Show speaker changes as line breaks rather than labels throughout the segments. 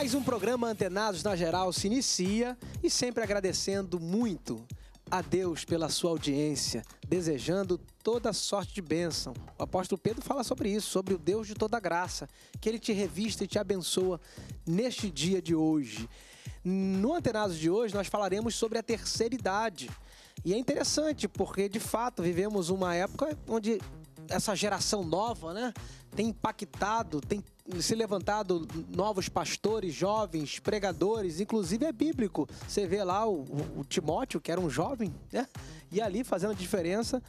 Mais um programa Antenados na Geral se inicia e sempre agradecendo muito a Deus pela sua audiência, desejando toda sorte de bênção. O apóstolo Pedro fala sobre isso, sobre o Deus de toda graça, que ele te revista e te abençoa neste dia de hoje. No Antenados de hoje, nós falaremos sobre a terceira idade. E é interessante, porque de fato vivemos uma época onde essa geração nova, né? Tem impactado, tem se levantado novos pastores, jovens, pregadores, inclusive é bíblico. Você vê lá o, o Timóteo, que era um jovem, né? E ali fazendo a diferença.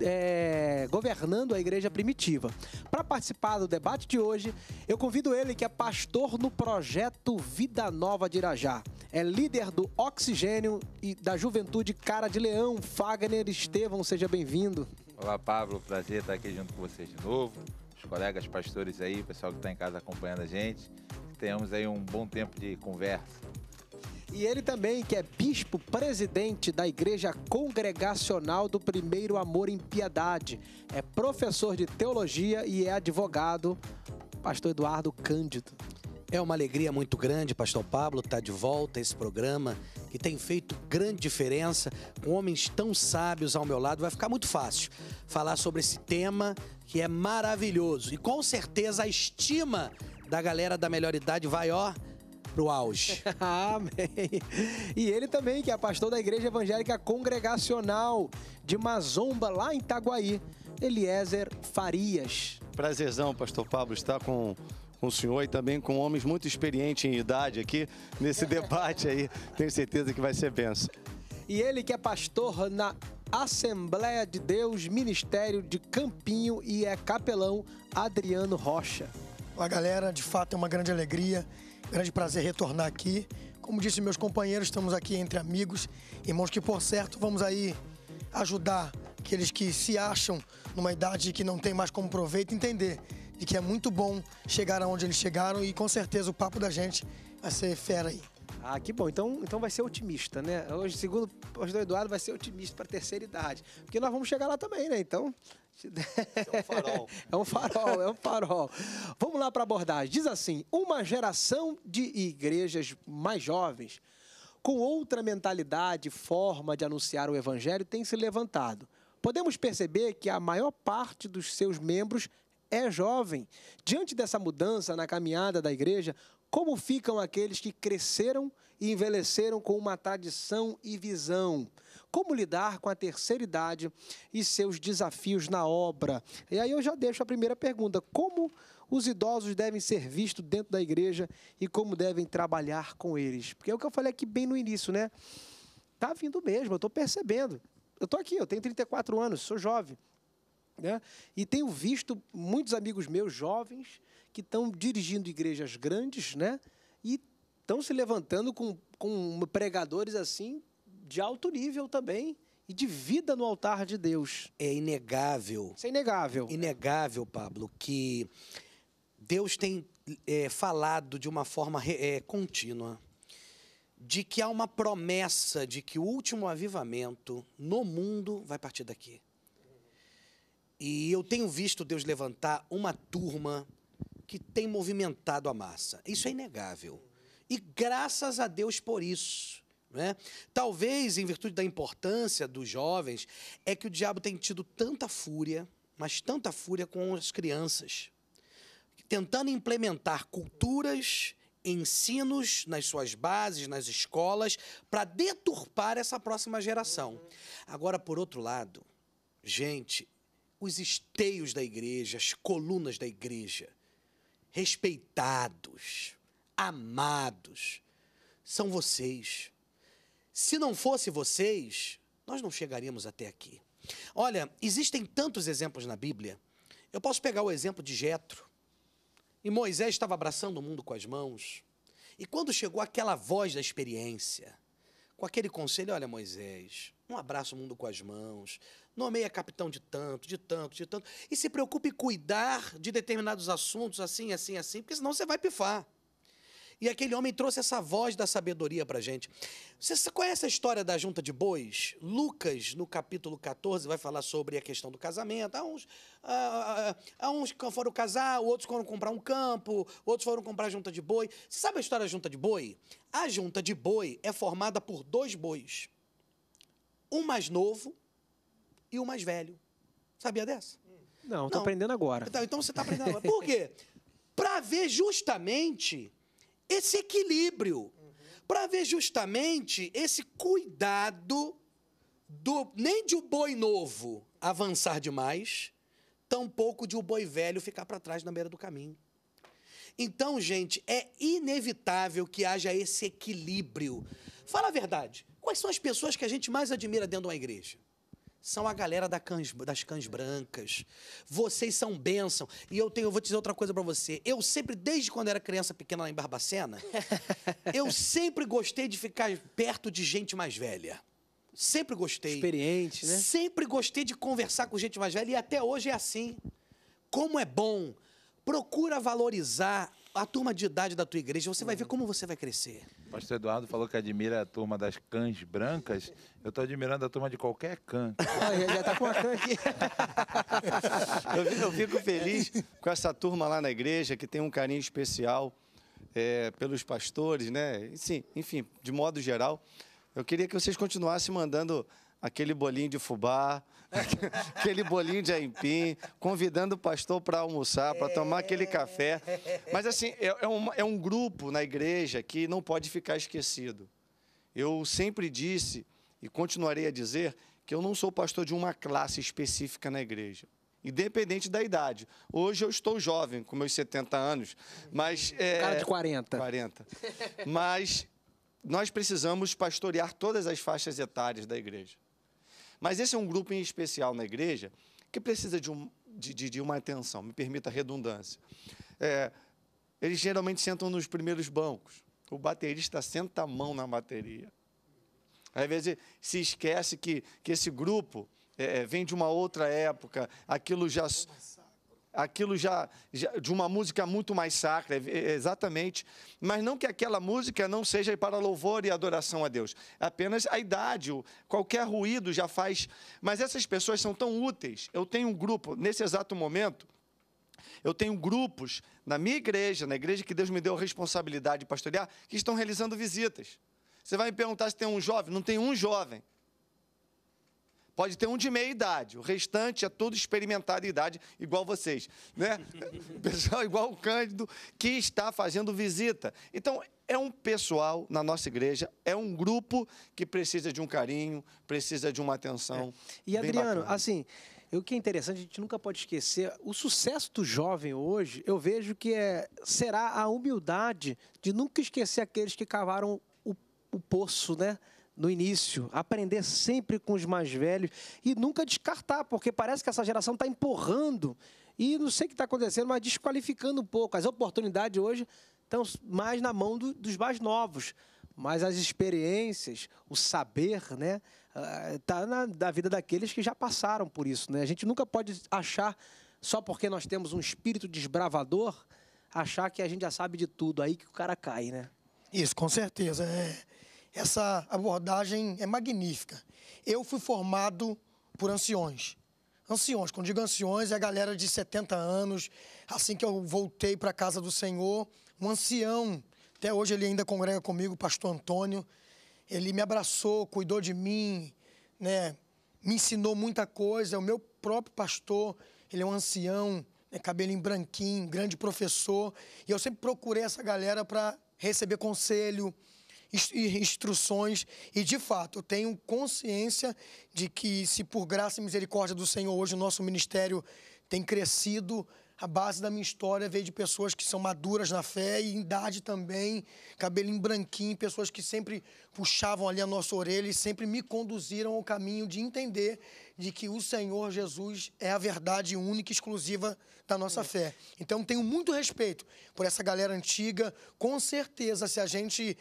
É, governando a igreja primitiva. Para participar do debate de hoje, eu convido ele, que é pastor no projeto Vida Nova de Irajá. É líder do Oxigênio e da Juventude Cara de Leão, Fagner Estevão. Seja bem-vindo.
Olá, Pablo. Prazer estar aqui junto com vocês de novo. Os colegas pastores aí, o pessoal que está em casa acompanhando a gente. Tenhamos aí um bom tempo de conversa.
E ele também, que é bispo presidente da Igreja Congregacional do Primeiro Amor
em Piedade, é professor de teologia e é advogado, pastor Eduardo Cândido. É uma alegria muito grande, Pastor Pablo, estar tá de volta a esse programa que tem feito grande diferença. Com homens tão sábios ao meu lado, vai ficar muito fácil falar sobre esse tema que é maravilhoso. E com certeza a estima da galera da melhor idade vai, ó, pro auge. Amém. E
ele também, que é pastor da Igreja Evangélica Congregacional de Mazomba, lá em Itaguaí, Eliezer Farias.
Prazerzão, pastor Pablo, estar com com o senhor e também com homens muito experientes em idade aqui nesse debate aí. Tenho certeza que vai ser benção. E ele que é pastor na Assembleia de
Deus, Ministério de Campinho e é capelão Adriano Rocha. Olá, galera. De fato é uma grande alegria, grande prazer retornar aqui. Como disse meus companheiros, estamos aqui entre amigos, irmãos que, por certo, vamos aí ajudar aqueles que se acham numa idade que não tem mais como proveito entender que é muito bom chegar aonde eles chegaram e com certeza o papo da gente vai ser fera aí. Ah, que bom. Então,
então vai ser otimista, né? Hoje, segundo o Eduardo, vai ser otimista para a terceira idade. Porque nós vamos chegar lá também, né? Então.
É
um farol. é um farol, é um farol. Vamos lá para a abordagem. Diz assim: uma geração de igrejas mais jovens, com outra mentalidade, forma de anunciar o evangelho, tem se levantado. Podemos perceber que a maior parte dos seus membros é jovem. Diante dessa mudança na caminhada da igreja, como ficam aqueles que cresceram e envelheceram com uma tradição e visão? Como lidar com a terceira idade e seus desafios na obra? E aí eu já deixo a primeira pergunta: como os idosos devem ser vistos dentro da igreja e como devem trabalhar com eles? Porque é o que eu falei aqui bem no início, né? Tá vindo mesmo, eu estou percebendo. Eu estou aqui, eu tenho 34 anos, sou jovem. Né? E tenho visto muitos amigos meus jovens que estão dirigindo igrejas grandes né? e estão se levantando com, com pregadores assim de alto nível também e de vida no altar de Deus.
É inegável. Isso é inegável. Inegável, Pablo, que Deus tem é, falado de uma forma é, contínua de que há uma promessa de que o último avivamento no mundo vai partir daqui. E eu tenho visto Deus levantar uma turma que tem movimentado a massa. Isso é inegável. E graças a Deus por isso. Né? Talvez, em virtude da importância dos jovens, é que o diabo tem tido tanta fúria, mas tanta fúria com as crianças, tentando implementar culturas, ensinos nas suas bases, nas escolas, para deturpar essa próxima geração. Agora, por outro lado, gente, os esteios da igreja, as colunas da igreja, respeitados, amados, são vocês. Se não fosse vocês, nós não chegaríamos até aqui. Olha, existem tantos exemplos na Bíblia. Eu posso pegar o exemplo de Jetro. E Moisés estava abraçando o mundo com as mãos. E quando chegou aquela voz da experiência, com aquele conselho, olha Moisés, não abraça o mundo com as mãos, nomeia capitão de tanto, de tanto, de tanto, e se preocupe em cuidar de determinados assuntos, assim, assim, assim, porque senão você vai pifar. E aquele homem trouxe essa voz da sabedoria para a gente. Você conhece a história da junta de bois? Lucas, no capítulo 14, vai falar sobre a questão do casamento. Há uns, há, há uns que foram casar, outros foram comprar um campo, outros foram comprar junta de boi. Você sabe a história da junta de boi? A junta de boi é formada por dois bois um mais novo e o mais velho. Sabia dessa? Não, estou aprendendo
agora. Então, então você está aprendendo agora. Por quê?
Para ver justamente esse equilíbrio. Uhum. Para ver justamente esse cuidado do nem de o boi novo avançar demais, tampouco de o boi velho ficar para trás na beira do caminho. Então, gente, é inevitável que haja esse equilíbrio. Fala a verdade. Quais são as pessoas que a gente mais admira dentro de uma igreja? São a galera da das cães brancas. Vocês são bênção. E eu tenho, eu vou dizer outra coisa para você. Eu sempre, desde quando era criança pequena lá em Barbacena, eu sempre gostei de ficar perto de gente mais velha. Sempre gostei. Experiente, né? Sempre gostei de conversar com gente mais velha e até hoje é assim. Como é bom. Procura valorizar a turma de idade da tua igreja, você vai ver uhum. como você vai crescer.
O pastor Eduardo falou que admira a turma das cãs brancas. Eu estou admirando a turma de qualquer cã. Ah, já, está com a cã aqui.
eu, eu, fico feliz com essa turma lá na igreja que tem um carinho especial é, pelos pastores, né? Sim, enfim, de modo geral. Eu queria que vocês continuassem mandando aquele bolinho de fubá, aquele bolinho de aipim, convidando o pastor para almoçar, para tomar aquele café. Mas assim, é, é, um, é um grupo na igreja que não pode ficar esquecido. Eu sempre disse e continuarei a dizer que eu não sou pastor de uma classe específica na igreja independente da idade. Hoje eu estou jovem, com meus 70 anos, mas... É, Cara de 40. 40. Mas nós precisamos pastorear todas as faixas etárias da igreja. Mas esse é um grupo em especial na igreja que precisa de, um, de, de, uma atenção, me permita a redundância. É, eles geralmente sentam nos primeiros bancos. O baterista senta a mão na bateria. Às vezes se esquece que, que esse grupo é, é vem de uma outra época, aquilo já, aquilo já, já, de uma música muito mais sacra, é, é, exatamente, mas não que aquela música não seja para louvor e adoração a Deus. É apenas a idade, qualquer ruído já faz. Mas essas pessoas são tão úteis. Eu tenho um grupo nesse exato momento. Eu tenho grupos na minha igreja, na igreja que Deus me deu a responsabilidade de pastorear, que estão realizando visitas. Você vai me perguntar se tem um jovem? Não tem um jovem. Pode ter um de meia idade, o restante é todo experimentado em idade, igual vocês, né? Pessoal igual o Cândido, que está fazendo visita. Então, é um pessoal na nossa igreja, é um grupo que precisa de um carinho, precisa de uma atenção. É. E, Adriano, bacana. assim,
o que é interessante, a gente nunca pode esquecer, o sucesso do jovem hoje, eu vejo que é, será a humildade de nunca esquecer aqueles que cavaram o, o poço, né? no início, aprender sempre com os mais velhos e nunca descartar, porque parece que essa geração está empurrando e não sei o que está acontecendo, mas desqualificando um pouco. As oportunidades hoje estão mais na mão do, dos mais novos, mas as experiências, o saber, né, está eh, na da vida daqueles que já passaram por isso. Né? A gente nunca pode achar, só porque nós temos um espírito desbravador, achar que a gente já sabe de tudo, aí que o cara cai, né?
Isso, com certeza. É essa abordagem é magnífica. Eu fui formado por anciões. Anciões, quando digo anciões, é a galera de 70 anos. Assim que eu voltei para a casa do Senhor, um ancião, até hoje ele ainda congrega comigo, o pastor Antônio, ele me abraçou, cuidou de mim, né? me ensinou muita coisa. O meu próprio pastor, ele é um ancião, né? cabelo em branquinho, grande professor. E eu sempre procurei essa galera para receber conselho, instruções e, de fato, eu tenho consciência de que, se por graça e misericórdia do Senhor hoje o nosso ministério tem crescido, a base da minha história veio de pessoas que são maduras na fé e em idade também, cabelinho branquinho, pessoas que sempre puxavam ali a nossa orelha e sempre me conduziram ao caminho de entender de que o Senhor Jesus é a verdade única e exclusiva da nossa é. fé. Então tenho muito respeito por essa galera antiga. Com certeza, se a gente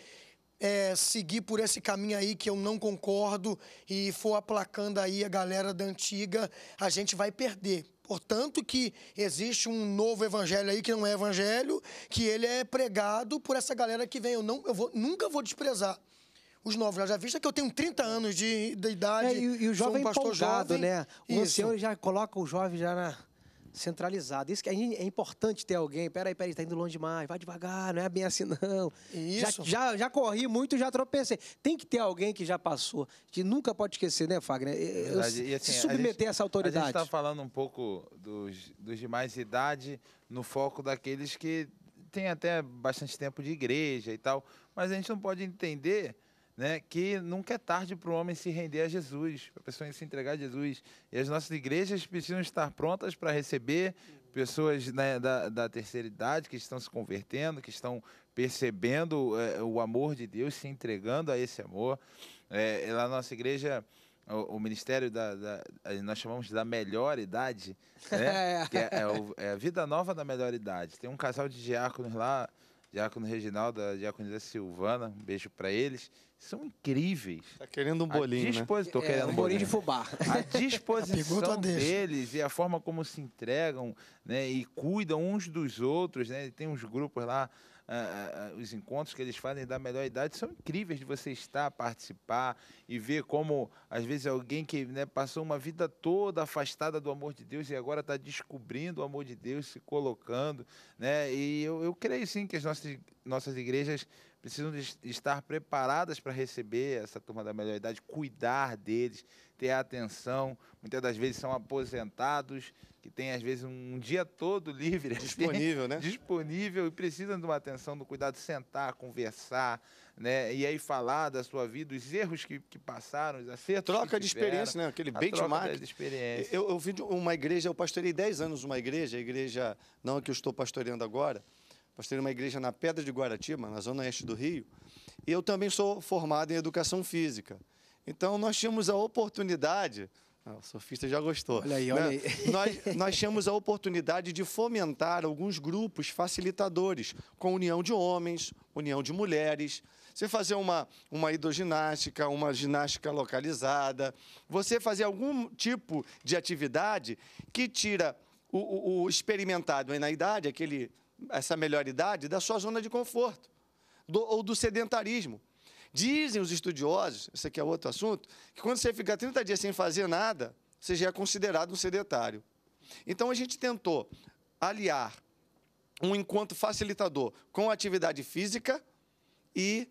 é, seguir por esse caminho aí que eu não concordo e for aplacando aí a galera da antiga, a gente vai perder. Portanto, que existe um novo evangelho aí que não é evangelho, que ele é pregado por essa galera que vem. Eu, não, eu vou, nunca vou desprezar os novos. Já vista que eu tenho 30 anos de, de idade. É, e, e, o jovem um pastor empolgado, jovem, né? O isso. já
coloca o jovem já na centralizado. Isso que é importante ter alguém. Peraí, peraí, tá indo longe demais, vai devagar, não é bem assim, não. Isso. Já, já, já corri muito, já tropecei. Tem que ter alguém que já passou. A gente nunca pode esquecer, né, Fagner? Eu, e, assim, se submeter a, gente, a, essa autoridade. A gente está
falando um pouco dos, dos demais de idade no foco daqueles que têm até bastante tempo de igreja e tal. Mas a gente não pode entender né, que nunca é tarde para o homem se render a Jesus, para a pessoa se entregar a Jesus. E as nossas igrejas precisam estar prontas para receber pessoas né, da, da, terceira idade que estão se convertendo, que estão percebendo é, o amor de Deus, se entregando a esse amor. É, é lá na nossa igreja, o, o ministério da, da, eh, nós chamamos da melhor idade, né, é. que é, é, é, a vida nova da melhor idade. Tem um casal de diáconos lá, diácono Reginaldo, da diácono da Silvana, um beijo para eles são incríveis. Tá querendo um bolinho, a né? Tô é, querendo é, um bolinho de fubá. A disposição a deles e a forma como se entregam, né? E cuidam uns dos outros, né? Tem uns grupos lá, uh, uh, os encontros que eles fazem da melhor idade são incríveis de você estar, participar e ver como, às vezes, alguém que né, passou uma vida toda afastada do amor de Deus e agora está descobrindo o amor de Deus, se colocando, né? E eu, eu creio, sim, que as nossas, nossas igrejas precisam de estar preparadas para receber essa turma da melhor idade, cuidar deles, ter atenção. Muitas das vezes são aposentados, que têm às vezes um dia todo livre. Assim, disponível, né? Disponível e precisam de uma atenção, do cuidado, sentar, conversar, né? E aí falar da sua vida, os erros que, que passaram, os acertos. Troca de tiveram, experiência, né? Aquele benchmark. de experiência. Eu, eu
vim de uma igreja, eu pastorei 10 anos uma igreja, a igreja, não a que eu estou pastoreando agora pastorei uma igreja na Pedra de Guaratiba, na zona oeste do Rio, e eu também sou formado em educação física. Então, nós tínhamos a oportunidade, ah, o surfista já gostou. Olha aí, né? olha aí. Nós, nós tínhamos a oportunidade de fomentar alguns grupos facilitadores, com união de homens, união de mulheres. Você fazer uma, uma hidroginástica, uma ginástica localizada, você fazer algum tipo de atividade que tira o, o, o experimentado na idade, aquele essa melhor idade da sua zona de conforto do, ou do sedentarismo. Dizem os estudiosos, isso aqui é outro assunto, que quando você fica 30 dias sem fazer nada, você já é considerado um sedentário. Então a gente tentou aliar um encontro facilitador com atividade física e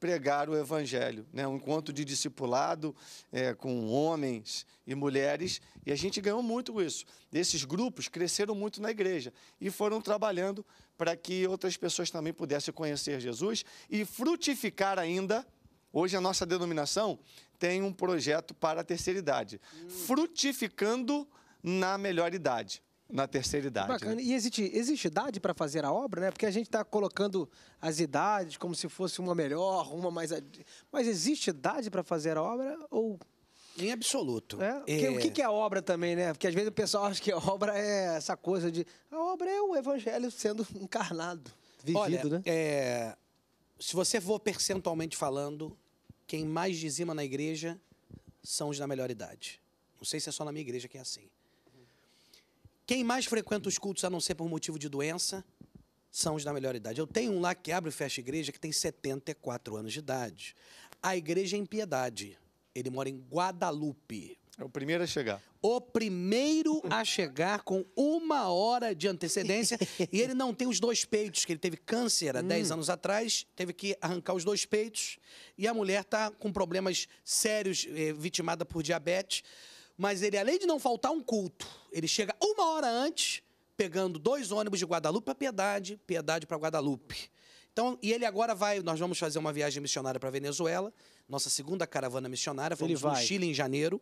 pregar o Evangelho, né? um encontro de discipulado é, com homens e mulheres, e a gente ganhou muito com isso. Esses grupos cresceram muito na igreja e foram trabalhando para que outras pessoas também pudessem conhecer Jesus e frutificar ainda. Hoje a nossa denominação tem um projeto para a terceira idade, hum. frutificando na melhor idade na terceira idade. Né? Bacana. Né? E
existe, existe idade para fazer a obra, né? Porque a gente está colocando as idades como se fosse uma melhor, uma mais. Mas existe idade para fazer a obra ou. Em absoluto. É? O é. que é a obra também, né? Porque às
vezes o pessoal acha que a obra é essa coisa de. A obra é o evangelho sendo encarnado, vivido, Olha, né? É... Se você for percentualmente falando, quem mais dizima na igreja são os da melhor idade. Não sei se é só na minha igreja que é assim. Quem mais frequenta os cultos a não ser por motivo de doença são os da melhor idade. Eu tenho um lá que abre e fecha igreja que tem 74 anos de idade. A igreja é em Piedade. Ele mora em Guadalupe. É o primeiro a chegar. O primeiro a chegar com uma hora de antecedência. e ele não tem os dois peitos, que ele teve câncer há hum. 10 anos atrás, teve que arrancar os dois peitos. E a mulher está com problemas sérios, eh, vitimada por diabetes. Mas ele, além de não faltar um culto, ele chega uma hora antes, pegando dois ônibus de Guadalupe para Piedade, Piedade para Guadalupe. Então, e ele agora vai, nós vamos fazer uma viagem missionária para Venezuela, nossa segunda caravana missionária, fomos no Chile em janeiro,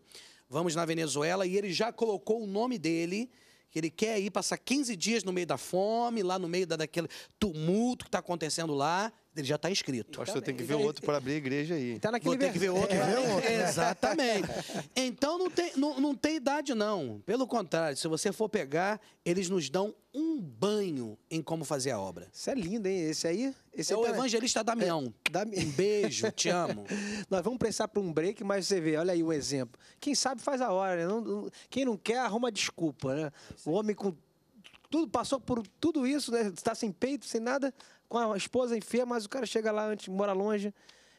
vamos na Venezuela e ele já colocou o nome dele, que ele quer ir passar 15 dias no meio da fome, lá no meio da, daquele tumulto que está acontecendo lá, ele já está escrito. Pastor, tem que ver outro
para abrir a igreja aí. Está naquele Vou ter
que ver outro. É, exatamente. Então não tem, não, não tem idade, não. Pelo contrário, se você for pegar, eles nos dão um banho em como fazer a obra. Isso é lindo, hein? Esse aí. Esse é o também. Tá- evangelista Damião. É, Um beijo, te amo. Nós
vamos pensar para um break, mas você vê, olha aí um exemplo. Quem sabe faz a hora, né? Não, quem não quer, arruma desculpa, né? O homem com tudo, passou por tudo isso, né? Está sem peito, sem nada, com a esposa enferma, mas o cara chega lá antes, mora longe.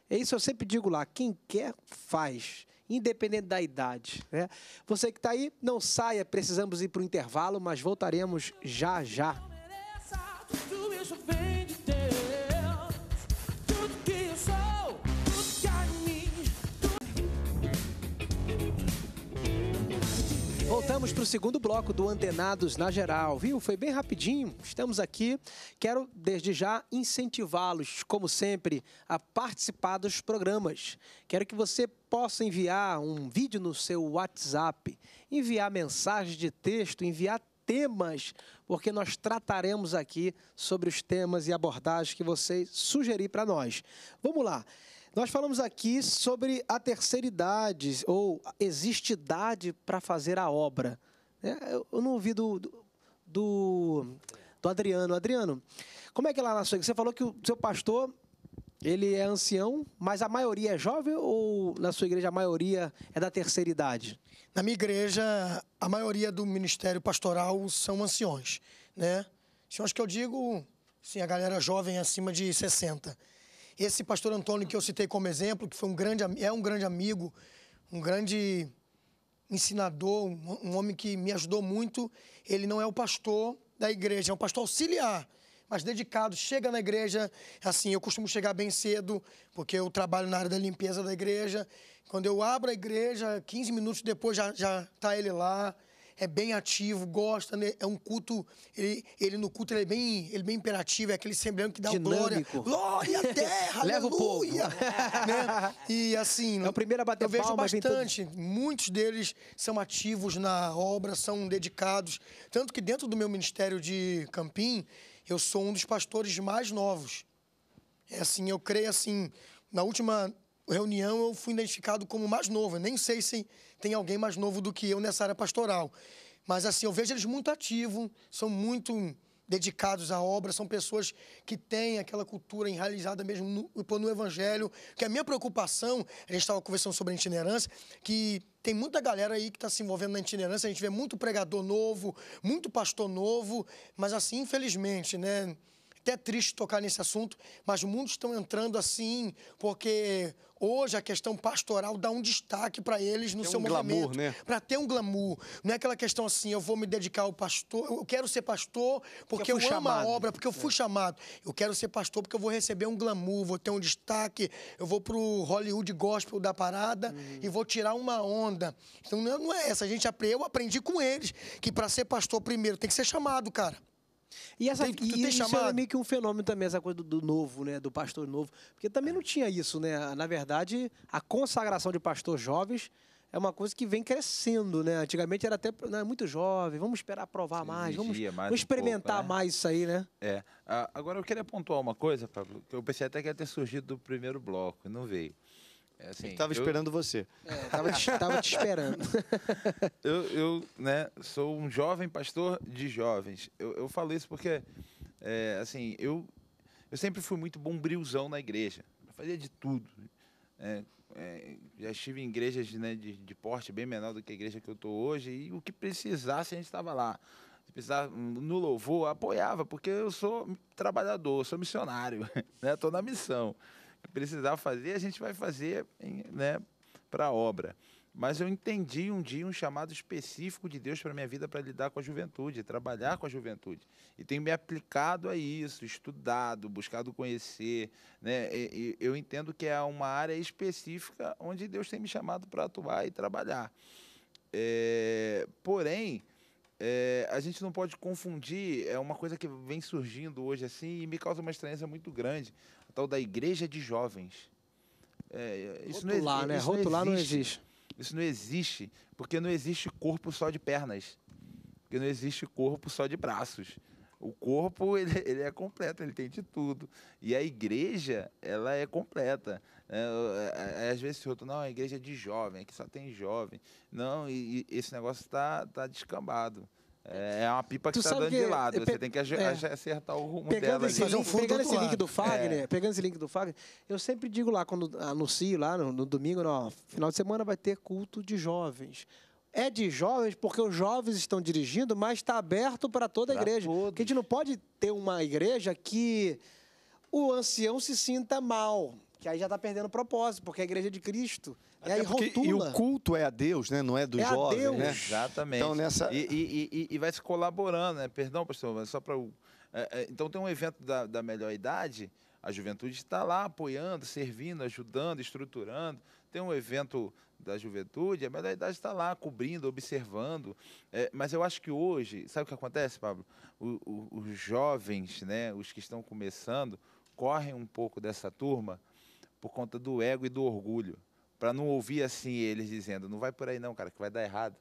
É isso eu sempre digo lá: quem quer, faz. Independente da idade. Né? Você que está aí, não saia, precisamos ir para o intervalo, mas voltaremos já já. Voltamos para o segundo bloco do Antenados na Geral, viu? Foi bem rapidinho, estamos aqui. Quero, desde já, incentivá-los, como sempre, a participar dos programas. Quero que você possa enviar um vídeo no seu WhatsApp, enviar mensagens de texto, enviar temas, porque nós trataremos aqui sobre os temas e abordagens que você sugerir para nós. Vamos lá. Nós falamos aqui sobre a terceira idade, ou existe idade para fazer a obra. É, eu não ouvi do, do, do Adriano. Adriano, como é que é lá na sua igreja? Você falou que o seu pastor ele é ancião, mas a maioria é jovem
ou na sua igreja a maioria é da terceira idade? Na minha igreja, a maioria do ministério pastoral são anciões, né? Anciões que eu digo, sim, a galera jovem é acima de 60. Esse pastor Antônio que eu citei como exemplo, que foi um grande, é um grande amigo, um grande ensinador, um homem que me ajudou muito. Ele não é o pastor da igreja, é um pastor auxiliar, mas dedicado. Chega na igreja, assim, eu costumo chegar bem cedo, porque eu trabalho na área da limpeza da igreja. Quando eu abro a igreja, 15 minutos depois já está ele lá é bem ativo, gosta, né? é um culto, ele, ele no culto ele é bem, ele é bem imperativo, é aquele semblante que dá Dinâmico. glória. Glória à terra, Leva aleluia! O povo. né? E assim, é o primeiro a bater eu vejo bastante, muitos deles são ativos na obra, são dedicados, tanto que dentro do meu ministério de Campim, eu sou um dos pastores mais novos. É assim, eu creio assim, na última reunião eu fui identificado como mais novo. Eu nem sei se tem alguém mais novo do que eu nessa área pastoral. Mas assim, eu vejo eles muito ativos, são muito dedicados à obra, são pessoas que têm aquela cultura enraizada mesmo no, no Evangelho. Que a minha preocupação, a gente estava conversando sobre a itinerância, que tem muita galera aí que está se envolvendo na itinerância, a gente vê muito pregador novo, muito pastor novo, mas assim, infelizmente, né? Até é triste tocar nesse assunto, mas muitos estão entrando assim, porque Hoje a questão pastoral dá um destaque para eles no tem seu um movimento, glamour, né? para ter um glamour. Não é aquela questão assim, eu vou me dedicar ao pastor, eu quero ser pastor porque eu, eu amo a obra, porque eu fui é. chamado. Eu quero ser pastor porque eu vou receber um glamour, vou ter um destaque, eu vou pro Hollywood gospel da parada hum. e vou tirar uma onda. Então não é essa, a gente eu aprendi com eles que para ser pastor primeiro tem que ser chamado, cara. E, essa, tem, e isso é
meio que um fenômeno também, essa coisa do, do, novo, né? Do pastor novo. Porque também é. não tinha isso, né? Na verdade, a consagração de pastor jovens é uma coisa que vem crescendo, né? Antigamente era até né, muito jovem, vamos esperar provar mais, vamos, mais vamos um experimentar pouco, né? mais isso aí, né?
É. agora eu queria pontuar uma coisa, Pablo, que eu pensei até que ia ter surgido do primeiro bloco, não veio. É assim, estava eu... esperando você.
É, tava te, te esperando.
eu, eu, né, sou um jovem pastor de jovens. Eu, eu falo isso porque, é, assim, eu, eu sempre fui muito bombrilzão na igreja. Eu fazia de tudo. É, é, já estive em igrejas né, de, de porte bem menor do que a igreja que eu estou hoje. E o que precisasse, a gente estava lá se precisar no louvor, apoiava, porque eu sou trabalhador, sou missionário, né? Tô na missão precisar fazer, a gente vai fazer né, para a obra. Mas eu entendi um dia um chamado específico de Deus para minha vida para lidar com a juventude, trabalhar com a juventude. E tenho me aplicado a isso, estudado, buscado conhecer. Né? E, e, eu entendo que é uma área específica onde Deus tem me chamado para atuar e trabalhar. É, porém, é, a gente não pode confundir, é uma coisa que vem surgindo hoje assim e me causa uma estranheza muito grande tal da igreja de jovens. É, é isso né? rotular, não existe, né? Isso rotular não existe. não existe. Isso não existe, porque não existe corpo só de pernas. Porque não existe corpo só de braços. O corpo, ele, ele é completo, ele tem de tudo. E a igreja, ela é completa. É, é, é às vezes se outro, não, a igreja é de jovem, aqui só tem jovem. Não, e, e esse negócio está tá descambado. É, é uma pipa que está dando que de lado. Você tem que é, acertar o rumo pegando dela. Esse link, um pegando esse link do é. Fagner, é.
pegando esse link do Fagner, eu sempre digo lá, quando anuncio lá no, no domingo, no final de semana vai ter culto de jovens. É de jovens porque os jovens estão dirigindo, mas está aberto para toda a igreja. Todos. Porque a gente não pode ter uma igreja que o ancião se sinta mal. Que aí já está perdendo propósito, porque a igreja de Cristo.
Né, Até né, porque, e, o culto é a Deus, né? Não é dos é jovens, Deus. né? Exatamente. Então, nessa... e,
e, e, e vai se colaborando, né? Perdão, pastor, mas só para. É, é, então tem um evento da, da melhor idade, a juventude está lá apoiando, servindo, ajudando, estruturando. Tem um evento da juventude, a melhor idade está lá cobrindo, observando. É, mas eu acho que hoje, sabe o que acontece, Pablo? O, o, os jovens, né, os que estão começando, correm um pouco dessa turma por conta do ego e do orgulho. Para não ouvir assim eles dizendo, não vai por aí não, cara, que vai dar errado.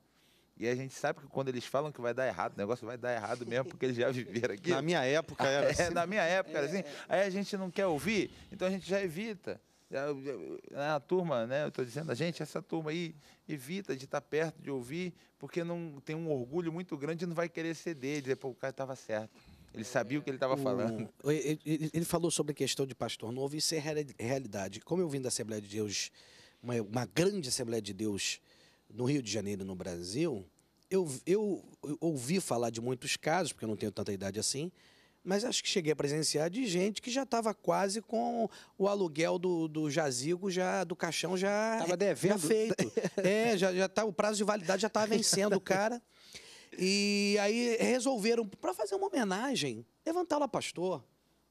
E a gente sabe que quando eles falam que vai dar errado, o negócio vai dar errado mesmo, porque eles já viveram aqui. Na minha época era é, assim. É, na minha época era assim. É. Aí a gente não quer ouvir, então a gente já evita. Né, a turma, né? Eu estou dizendo, a gente, essa turma aí, evita de estar tá perto, de ouvir, porque não tem um orgulho muito grande e não vai querer ceder, dizer, pô, o cara estava certo. Ele sabia o que ele estava falando.
Ele, ele, falou sobre a questão de pastor novo, isso é realidade. Como eu vim da Assembleia de Deus, uma, uma grande Assembleia de Deus no Rio de Janeiro, no Brasil, eu, eu, eu ouvi falar de muitos casos, porque eu não tenho tanta idade assim, mas acho que cheguei a presenciar de gente que já estava quase com o aluguel do, do jazigo, já, do caixão já. Estava devendo. Já feito. é, já, já tá, o prazo de validade já estava tá vencendo o cara. E aí resolveram, para fazer uma homenagem, levantar lá pastor.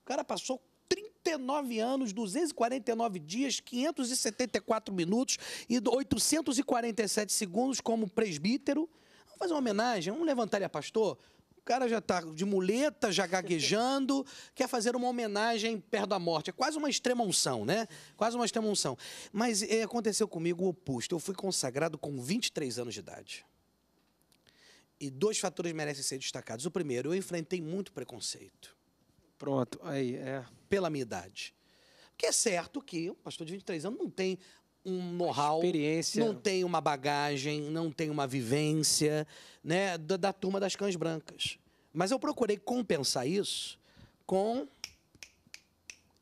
O cara passou 39 anos, 249 dias, 574 minutos e 847 segundos como presbítero. Vamos fazer uma homenagem, vamos levantar ele a pastor? O cara já está de muleta, já gaguejando, quer fazer uma homenagem perto da morte. É quase uma extrema unção, né? Quase uma extrema unção. Mas é, aconteceu comigo o oposto. Eu fui consagrado com 23 anos de idade. E dois fatores merecem ser destacados. O primeiro, eu enfrentei muito preconceito. Pronto, aí é. Pela minha idade. Porque é certo que um pastor de 23 anos não tem um know-how, não tem uma bagagem, não tem uma vivência, né, da, da turma das cães brancas. Mas eu procurei compensar isso com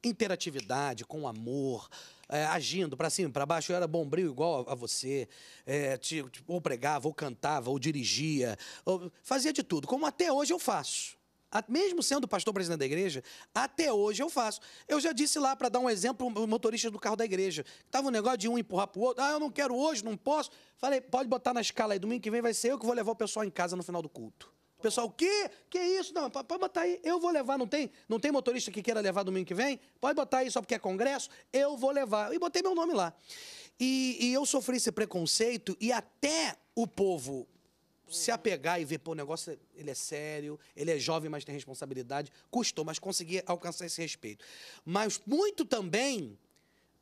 interatividade, com amor, é, agindo para cima, para baixo. Eu era bombril igual a, a você. É, tipo, ou pregava, ou cantava, ou dirigia. Ou, é, fazia de tudo, como até hoje eu faço. mesmo sendo pastor presidente da igreja, até hoje eu faço. Eu já disse lá, para dar um exemplo, o motorista do carro da igreja. Tava um negócio de um empurrar pro outro. Ah, eu não quero hoje, não posso. Falei, pode botar na escala aí, domingo que vem vai ser eu que vou levar o pessoal em casa no final do culto pessoal, o quê? Que isso? Não, pode botar aí, eu vou levar, não tem, não tem motorista que queira levar domingo que vem? Pode botar aí só porque é congresso? Eu vou levar. E botei meu nome lá. E, e eu sofri esse preconceito e até o povo se apegar e ver, pô, o negócio ele é sério, ele é jovem, mas tem responsabilidade, custou, mas consegui alcançar esse respeito. Mas muito também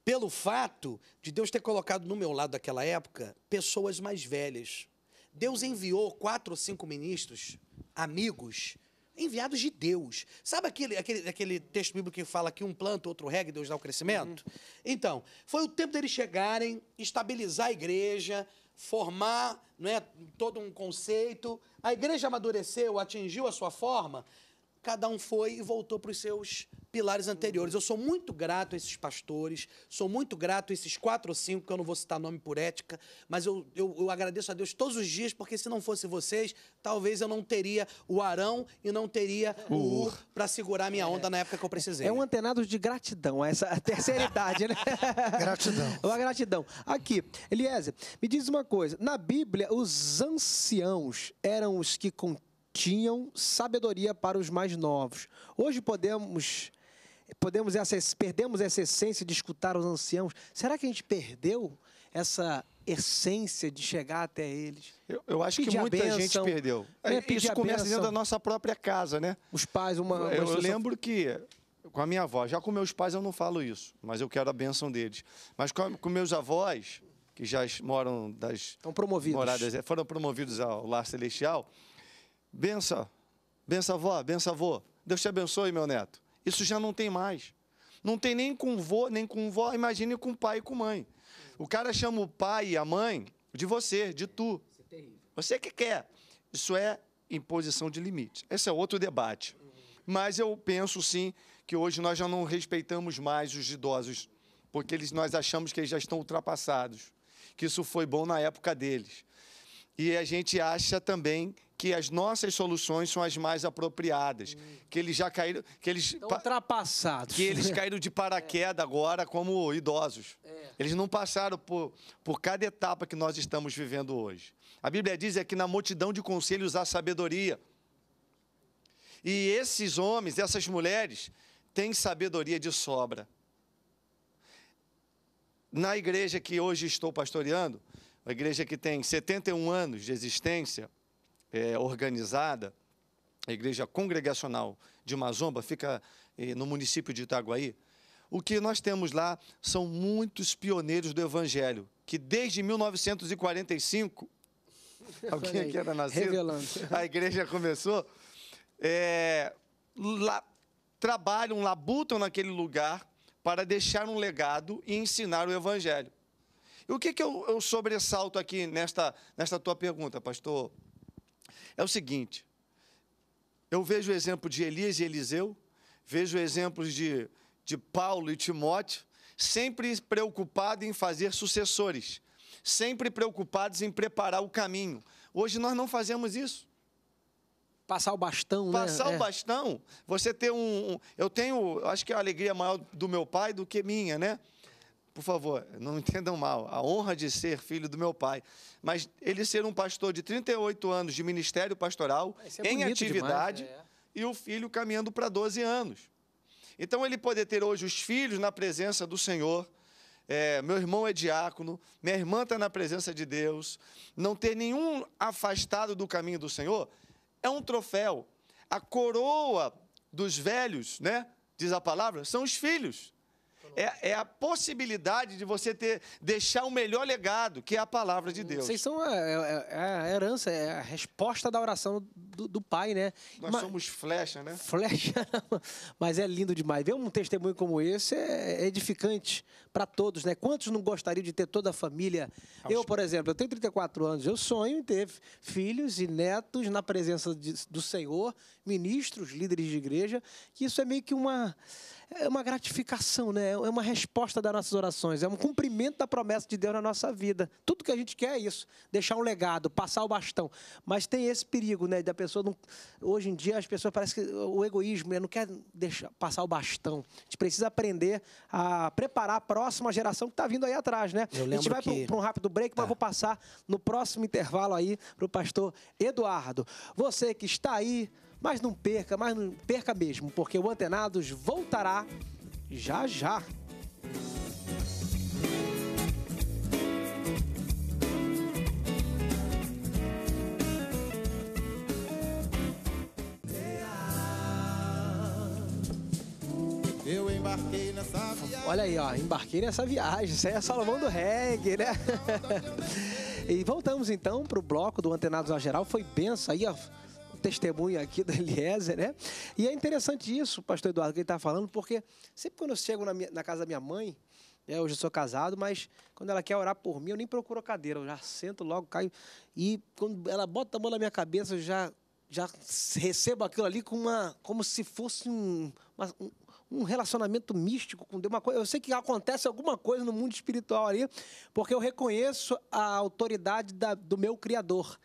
pelo fato de Deus ter colocado no meu lado daquela época pessoas mais velhas. Deus enviou quatro ou cinco ministros amigos enviados de Deus. Sabe aquele, aquele, aquele texto bíblico que fala que um planta, outro rega e Deus dá o crescimento? Uhum. Então, foi o tempo deles chegarem, estabilizar a igreja, formar não é, todo um conceito. A igreja amadureceu, atingiu a sua forma cada um foi e voltou para os seus pilares anteriores. Eu sou muito grato a esses pastores, sou muito grato a esses quatro ou cinco, que eu não vou citar nome por ética, mas eu, eu, eu agradeço a Deus todos os dias, porque se não fosse vocês, talvez eu não teria o Arão e não teria o Ur, para segurar minha onda na época que eu precisei. É um
né? antenado de gratidão, essa terceira idade, né? gratidão. Uma gratidão. Aqui, Eliezer, me diz uma coisa. Na Bíblia, os anciãos eram os que contavam tinham sabedoria para os mais novos. Hoje podemos podemos essa, perdemos essa essência de escutar os anciãos. Será que a gente perdeu essa essência de chegar até eles? Eu, eu acho pedir que muita gente perdeu. É, é Isso começa dentro da
nossa própria casa, né? Os pais, uma. uma eu, eu lembro que com a minha avó, já com meus pais eu não falo isso, mas eu quero a benção deles. Mas com, com meus avós, que já moram das Estão promovidos. moradas, foram promovidos ao lar celestial, bença, bença avó, bença avô, Deus te abençoe, meu neto. Isso já não tem mais. Não tem nem com vô, nem com vó, imagine com pai e com mãe. O cara chama o pai e a mãe de você, de tu. Você que quer. Isso é imposição de limite. Esse é outro debate. Mas eu penso sim que hoje nós já não respeitamos mais os idosos, porque eles, nós achamos que eles já estão ultrapassados, que isso foi bom na época deles. E a gente acha também que as nossas soluções são as mais apropriadas, que eles já caíram, que eles ultrapassados, que eles caíram de paraquedas é. agora como idosos. É. Eles não passaram por, por cada etapa que nós estamos vivendo hoje. A Bíblia diz é que na multidão de conselhos há sabedoria. E esses homens, essas mulheres têm sabedoria de sobra. Na igreja que hoje estou pastoreando, uma igreja que tem 71 anos de existência, é, organizada, a igreja congregacional de Mazomba, fica eh, no município de Itaguaí. O que nós temos lá são muitos pioneiros do Evangelho, que desde 1945, alguém aqui era nascido, Revelando. a igreja começou, é, lá, trabalham, labutam naquele lugar para deixar um legado e ensinar o Evangelho. E o que, que eu, eu sobressalto aqui nesta, nesta tua pergunta, pastor é o seguinte: eu vejo o exemplo de Elias e Eliseu, vejo exemplos de, de Paulo e Timóteo, sempre preocupados em fazer sucessores, sempre preocupados em preparar o caminho. Hoje nós não fazemos isso. Passar o bastão, Passar né? Passar o é. bastão. Você ter um, um. Eu tenho, acho que é a alegria maior do meu pai do que minha, né? por favor, não entendam mal, a honra de ser filho do meu pai, mas ele ser um pastor de 38 anos de ministério pastoral, é em atividade, e o filho caminhando para 12 anos. Então, ele poder ter hoje os filhos na presença do Senhor. É, meu irmão é diácono, minha irmã está na presença de Deus, não ter nenhum afastado do caminho do Senhor, é um troféu. A coroa dos velhos, né? Diz a palavra, são os filhos é, é, a possibilidade de você ter deixar o melhor legado, que é a palavra de Deus. Vocês
são a, a, é, é, é a herança, a resposta da oração do, do Pai, né? Nós Mas, somos flecha, né? Flecha. Mas é lindo demais. Ver um testemunho como esse é edificante para todos, né? Quantos não gostariam de ter toda a família? eu, por exemplo, eu tenho 34 anos, eu sonho em ter filhos e netos na presença de, do Senhor, ministros, líderes de igreja, que isso é meio que uma é uma gratificação, né? é uma resposta das nossas orações, é um cumprimento da promessa de Deus na nossa vida. Tudo que a gente quer é isso, deixar um legado, passar o bastão. Mas tem esse perigo né, da pessoa. Não... Hoje em dia, as pessoas parecem que o egoísmo né, não quer deixar passar o bastão. A gente precisa aprender a preparar a próxima geração que está vindo aí atrás. Né? Eu a gente vai que... para um rápido break, tá. mas é. vou passar no próximo intervalo aí para o pastor Eduardo. Você que está aí mas não perca, mas não perca mesmo, porque o Antenados voltará já já. Eu embarquei nessa viagem. Olha aí, ó, embarquei nessa viagem. Isso aí é Salomão do Reggae, né? e voltamos então para o bloco do Antenados a Geral. Foi benção aí, ó testemunho aqui da Eliezer, né? E é interessante isso, pastor Eduardo, que ele está falando, porque sempre quando eu chego na, minha, na casa da minha mãe, né, hoje eu sou casado, mas quando ela quer orar por mim, eu nem procuro a cadeira, eu já sento logo, caio. E quando ela bota a mão na minha cabeça, eu já, já recebo aquilo ali com uma, como se fosse um, uma, um um relacionamento místico com Deus, uma coisa, eu sei que acontece alguma coisa no mundo espiritual ali, porque eu reconheço a autoridade da, do meu Criador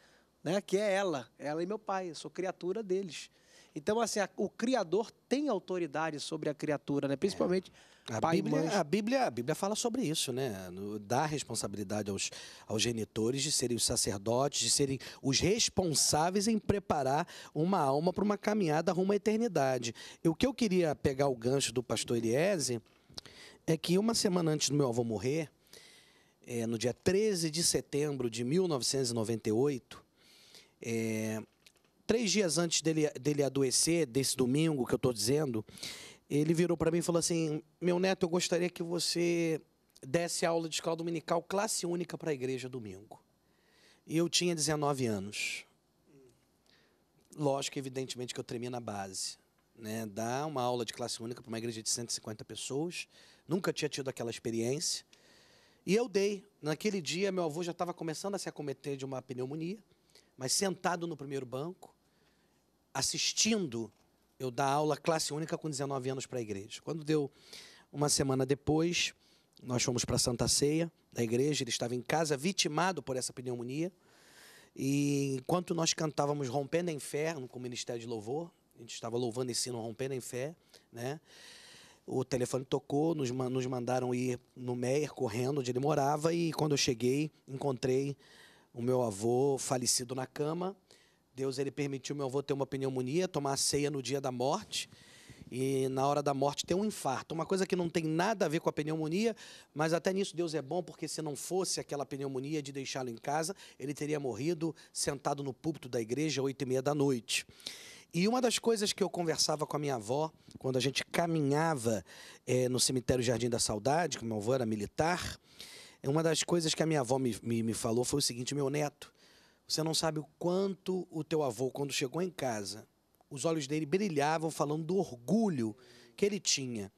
né? que é ela, ela e meu pai, eu sou criatura deles. Então, assim, a, o Criador tem autoridade sobre a criatura,
né? principalmente é. a pai Bíblia, e mãe. A Bíblia, a Bíblia fala sobre isso, né? No, dá responsabilidade aos, aos genitores de serem os sacerdotes, de serem os responsáveis em preparar uma alma para uma caminhada rumo à eternidade. E o que eu queria pegar o gancho do pastor Eliese é que uma semana antes do meu avô morrer, é, no dia 13 de setembro de 1998, é, três dias antes dele, dele adoecer, desse domingo que eu estou dizendo, ele virou para mim e falou assim: Meu neto, eu gostaria que você desse aula de escola dominical classe única para a igreja domingo. E eu tinha 19 anos. Lógico, evidentemente, que eu tremia na base. Né? Dar uma aula de classe única para uma igreja de 150 pessoas. Nunca tinha tido aquela experiência. E eu dei. Naquele dia, meu avô já estava começando a se acometer de uma pneumonia mas sentado no primeiro banco, assistindo eu dar aula classe única com 19 anos para a igreja. Quando deu uma semana depois, nós fomos para a Santa Ceia da igreja, ele estava em casa, vitimado por essa pneumonia. E enquanto nós cantávamos Rompendo em Fé, com o Ministério de Louvor, a gente estava louvando esse sino Rompendo em Fé, né? O telefone tocou, nos, nos mandaram ir no Meyer correndo, onde ele morava, e quando eu cheguei, encontrei o meu avô falecido na cama. Deus ele permitiu meu avô ter uma pneumonia, tomar ceia no dia da morte e na hora da morte ter um infarto. Uma coisa que não tem nada a ver com a pneumonia, mas até nisso Deus é bom, porque se não fosse aquela pneumonia de deixá-lo em casa, ele teria morrido sentado no púlpito da igreja, oito e meia da noite. E uma das coisas que eu conversava com a minha avó, quando a gente caminhava é, no cemitério Jardim da Saudade, que meu avô era militar, uma das coisas que a minha avó me, me, me falou foi o seguinte: meu neto, você não sabe o quanto o teu avô, quando chegou em casa, os olhos dele brilhavam falando do orgulho que ele tinha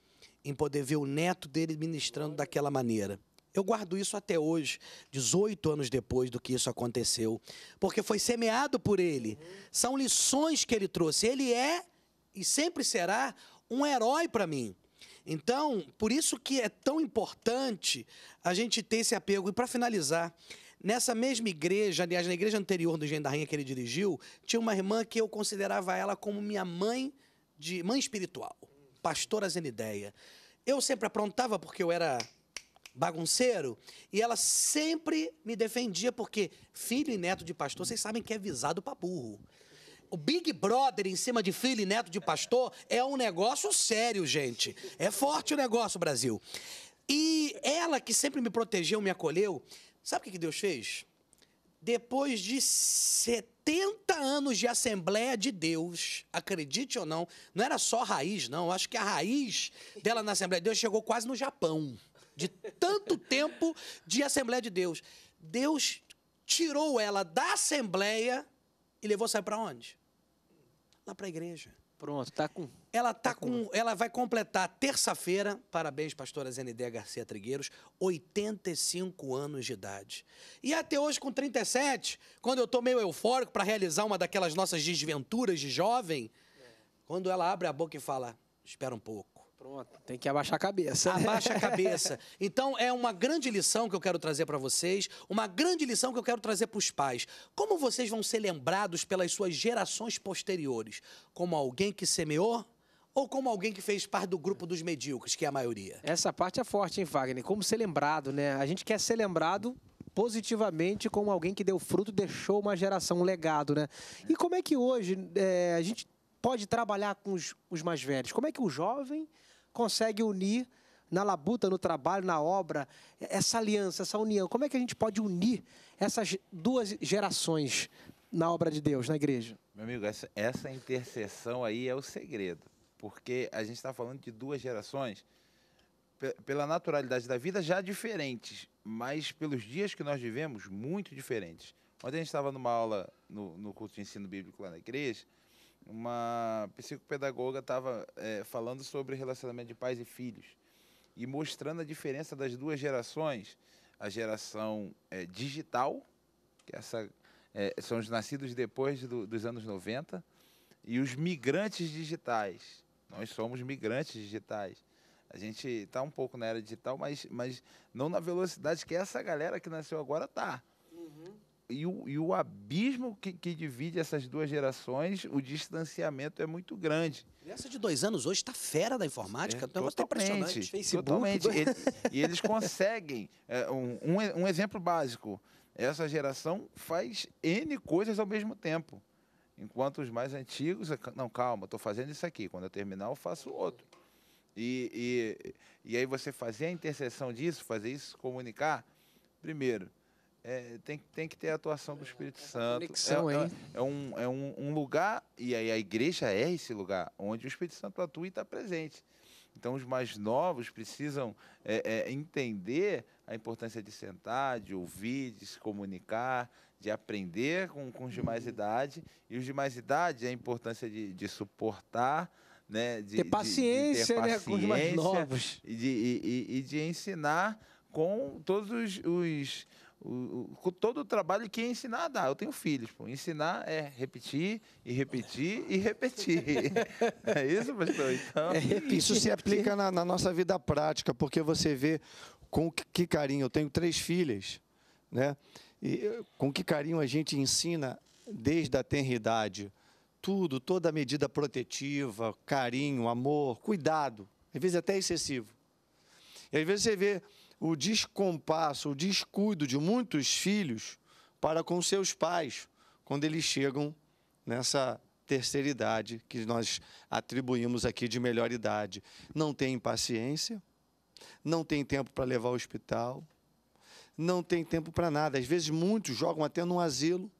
em poder ver o neto dele ministrando daquela maneira. Eu guardo isso até hoje, 18 anos depois do que isso aconteceu, porque foi semeado por ele. São lições que ele trouxe. Ele é e sempre será um herói para mim. Então, por isso que é tão importante a gente ter esse apego. E para finalizar, nessa mesma igreja, aliás, na igreja anterior do Engenho da Rainha que ele dirigiu, tinha uma irmã que eu considerava ela como minha mãe de mãe espiritual, pastora Zenideia. Eu sempre aprontava porque eu era bagunceiro, e ela sempre me defendia, porque filho e neto de pastor, vocês sabem que é visado para burro o Big Brother em cima de filho e neto de pastor é um negócio sério, gente. É forte o negócio, Brasil. E ela que sempre me protegeu, me acolheu, sabe o que Deus fez? Depois de 70 anos de Assembleia de Deus, acredite ou não, não era só raiz, não. Eu acho que a raiz dela na Assembleia de Deus chegou quase no Japão. De tanto tempo de Assembleia de Deus. Deus tirou ela da Assembleia e levou, sair para onde? lá para a igreja. Pronto, tá com. Ela tá, tá com... com, ela vai completar terça-feira, parabéns pastora ZND Garcia Trigueiros, 85 anos de idade. E até hoje com 37, quando eu tô meio eufórico para realizar uma daquelas nossas desventuras de jovem, é. quando ela abre a boca e fala: "Espera um pouco. Pronto, tem que abaixar a cabeça. Abaixa a cabeça. Então, é uma grande lição que eu quero trazer para vocês, uma grande lição que eu quero trazer para os pais. Como vocês vão ser lembrados pelas suas gerações posteriores? Como alguém que semeou ou como alguém que fez parte do grupo dos medíocres, que é a maioria? Essa parte é forte, hein, Wagner? Como ser lembrado, né? A gente quer ser lembrado
positivamente como alguém que deu fruto, deixou uma geração, um legado, né? E como é que hoje é, a gente pode trabalhar com os, os mais velhos? Como é que o jovem consegue unir na labuta, no trabalho, na obra, essa aliança, essa união? Como é que a gente pode unir essas duas gerações na obra de Deus, na igreja? Meu
amigo, essa, essa intercessão aí é o segredo, porque a gente está falando de duas gerações, pela naturalidade da vida, já diferentes, mas pelos dias que nós vivemos, muito diferentes. Ontem a gente estava numa aula no, no curso de ensino bíblico lá na igreja, uma psicopedagoga estava é, eh, falando sobre relacionamento de pais e filhos e mostrando a diferença das duas gerações, a geração é, digital, que é essa, é, são os nascidos depois do, dos anos 90, e os migrantes digitais. Nós somos migrantes digitais. A gente está um pouco na era digital, mas, mas não na velocidade que essa galera que nasceu agora está e o, e o abismo que, que, divide essas duas gerações, o distanciamento é muito grande. Essa de dois anos hoje está fera da informática, é, então totalmente, Totalmente. Ele, e eles conseguem. É, um, um exemplo básico: essa geração faz N coisas ao mesmo tempo. Enquanto os mais antigos, é, não, calma, estou fazendo isso aqui. Quando eu terminar, eu faço outro. E, e, e aí você fazer a interseção disso, fazer isso comunicar, primeiro, é, tem, tem que ter a atuação do Espírito é, é Santo. Conexão, é, é, é, um, é um, um, lugar, e aí a igreja é esse lugar, onde o Espírito Santo atua e está presente. Então, os mais novos precisam é, entender a importância de sentar, de ouvir, de se comunicar, de aprender com, com os de mais idade. E os de mais idade, a importância de, de suportar, né, de, ter paciência, de, de ter paciência, né, com os mais novos. E de, e, e, e de ensinar com todos os, os o, todo o trabalho que é ensinar dá. Eu tenho filhos, pô. Ensinar é repetir e repetir e repetir. é isso, pastor? Então... É, isso se aplica na,
na, nossa vida prática, porque você vê com que, carinho. Eu tenho três filhas, né? E eh, com que carinho a gente ensina desde a tenridade. Tudo, toda medida protetiva, carinho, amor, cuidado. Às vezes até excessivo. E às vezes você vê o descompasso, o descuido de muitos filhos para com seus pais quando eles chegam nessa terceira idade que nós atribuímos aqui de melhor idade. Não tem paciência, não tem tempo para levar ao hospital, não tem tempo para nada. Às vezes muitos jogam até no asilo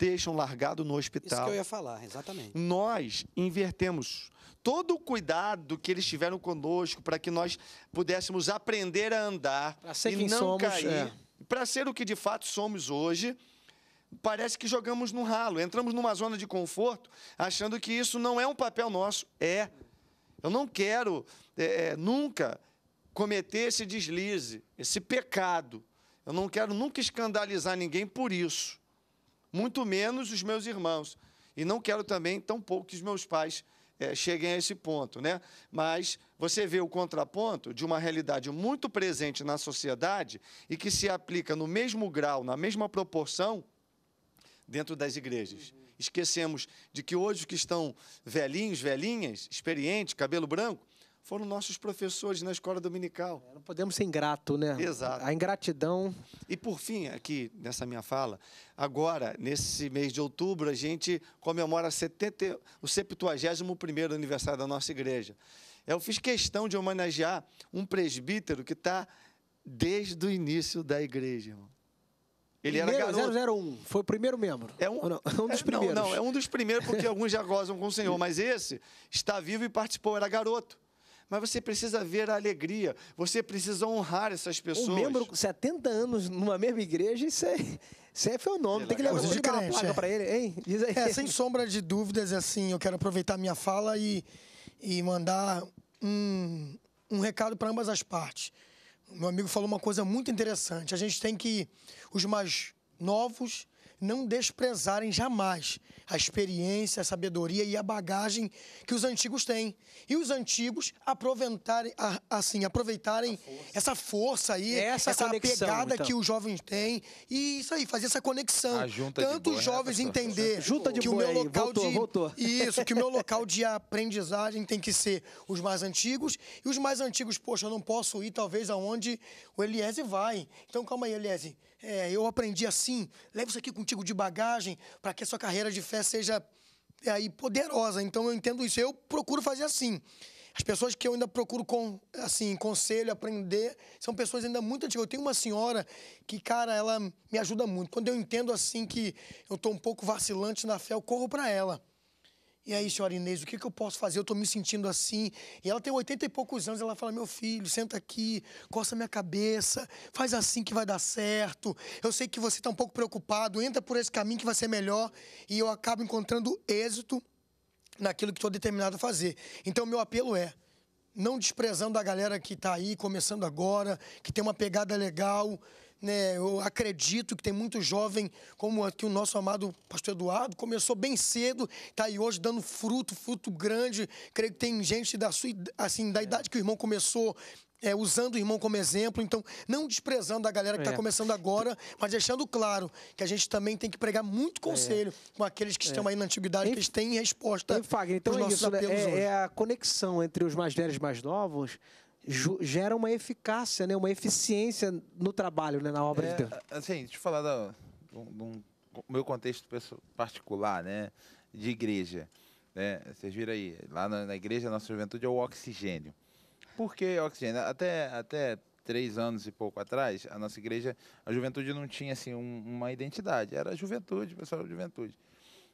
deixam largado no hospital. Isso que eu ia
falar, exatamente.
Nós invertemos todo o cuidado que eles tiveram conosco para que nós pudéssemos aprender a andar e não somos, cair, é. para ser o que de fato somos hoje. Parece que jogamos no ralo, entramos numa zona de conforto, achando que isso não é um papel nosso. É. Eu não quero é, é nunca cometer esse deslize, esse pecado. Eu não quero nunca escandalizar ninguém por isso muito menos os meus irmãos. E não quero também, tampouco, que os meus pais é, cheguem a esse ponto, né? Mas você vê o contraponto de uma realidade muito presente na sociedade e que se aplica no mesmo grau, na mesma proporção, dentro das igrejas. Uhum. Esquecemos de que hoje os que estão velhinhos, velhinhas, experientes, cabelo branco, foram nossos
professores na escola dominical. É, não podemos ser ingrato, né?
Exato. A ingratidão. E por fim, aqui nessa minha fala, agora, nesse mês de outubro, a gente comemora 70, o 71 aniversário da nossa igreja. Eu fiz questão de homenagear um presbítero que está desde o início da igreja, irmão. Ele era garoto. 001, foi o primeiro membro. É um, não, é um dos primeiros. É, não, não, é um dos primeiros, porque alguns já gozam com o Senhor, mas esse está vivo e participou, era garoto mas você precisa ver a alegria, você precisa honrar essas pessoas. Um membro
70 anos numa mesma
igreja, isso é, isso é fenômeno.
Tem que levar uma placa é. para ele,
hein?
Diz aí. É, sem
sombra de dúvidas, é assim, eu quero aproveitar minha fala e, e mandar um, um recado para ambas as partes. Meu amigo falou uma coisa muito interessante. A gente tem que, os mais novos, não desprezarem jamais a experiência, a sabedoria e a bagagem que os antigos têm. E os antigos aproveitarem, assim, aproveitarem força. essa força aí, essa, essa conexão, pegada então. que os jovens têm. E isso aí, fazer essa conexão. Tanto os jovens né, entender junta que o meu aí. local voltou, de voltou. isso, que o meu local de aprendizagem tem que ser os mais antigos. E os mais antigos, poxa, eu não posso ir talvez aonde o Eliese vai. Então calma aí, Eliese é, eu aprendi assim, leva isso aqui contigo de bagagem para que a sua carreira de fé seja é, aí poderosa. Então eu entendo isso. Eu procuro fazer assim. As pessoas que eu ainda procuro com, assim, conselho, aprender, são pessoas ainda muito antigas. Eu tenho uma senhora que, cara, ela me ajuda muito. Quando eu entendo assim que eu estou um pouco vacilante na fé, eu corro para ela. E aí, senhora Inês, o que, que eu posso fazer? Eu tô me sentindo assim. E ela tem 80 e poucos anos, ela fala: meu filho, senta aqui, coça minha cabeça, faz assim que vai dar certo. Eu sei que você tá um pouco preocupado, entra por esse caminho que vai ser melhor. E eu acabo encontrando êxito naquilo que estou determinado a fazer. Então, meu apelo é não desprezando a galera que está aí, começando agora, que tem uma pegada legal, né, eu acredito que tem muito jovem, como aqui o nosso amado pastor Eduardo, começou bem cedo, está aí hoje dando fruto, fruto grande. Creio que tem gente da sua, assim, da é. idade que o irmão começou, é, usando o irmão como exemplo, então não desprezando a galera que está é. começando agora, mas deixando claro que a gente também tem que pregar muito é. conselho é. com aqueles que é. estão aí na antiguidade, que eles têm resposta. Hein, Fagner, então é, isso, né?
é, a conexão entre os mais velhos e mais novos gera uma eficácia, né? uma eficiência no trabalho, né? na obra é, de Deus.
Assim,
deixa eu falar do, do meu contexto particular, né? de igreja. Né? Vocês viram aí, lá na, na igreja, a nossa juventude é o oxigênio. Por que oxigênio? Até, até três anos e pouco atrás, a nossa igreja, a juventude não tinha assim, um, uma identidade. Era a juventude, o pessoal da juventude.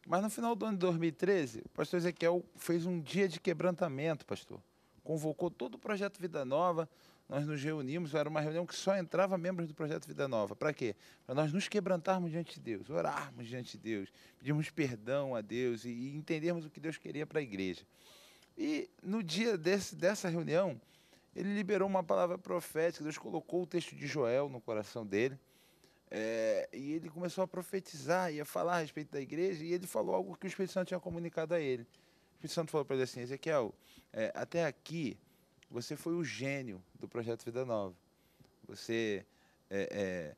Mas no final do ano de 2013, o pastor Ezequiel fez um dia de quebrantamento, pastor convocou todo o Projeto Vida Nova, nós nos reunimos, era uma reunião que só entrava membros do Projeto Vida Nova. Para quê? Para nós nos quebrantarmos diante de Deus, orarmos diante de Deus, pedirmos perdão a Deus e, e entendermos o que Deus queria para a igreja. E no dia desse, dessa reunião, ele liberou uma palavra profética, Deus colocou o texto de Joel no coração dele. É, e ele começou a profetizar e a falar a respeito da igreja, e ele falou algo que o Espírito Santo tinha comunicado a ele. O Espírito Santo falou para ele assim: Ezequiel, é, até aqui você foi o gênio do projeto Vida Nova. Você é, é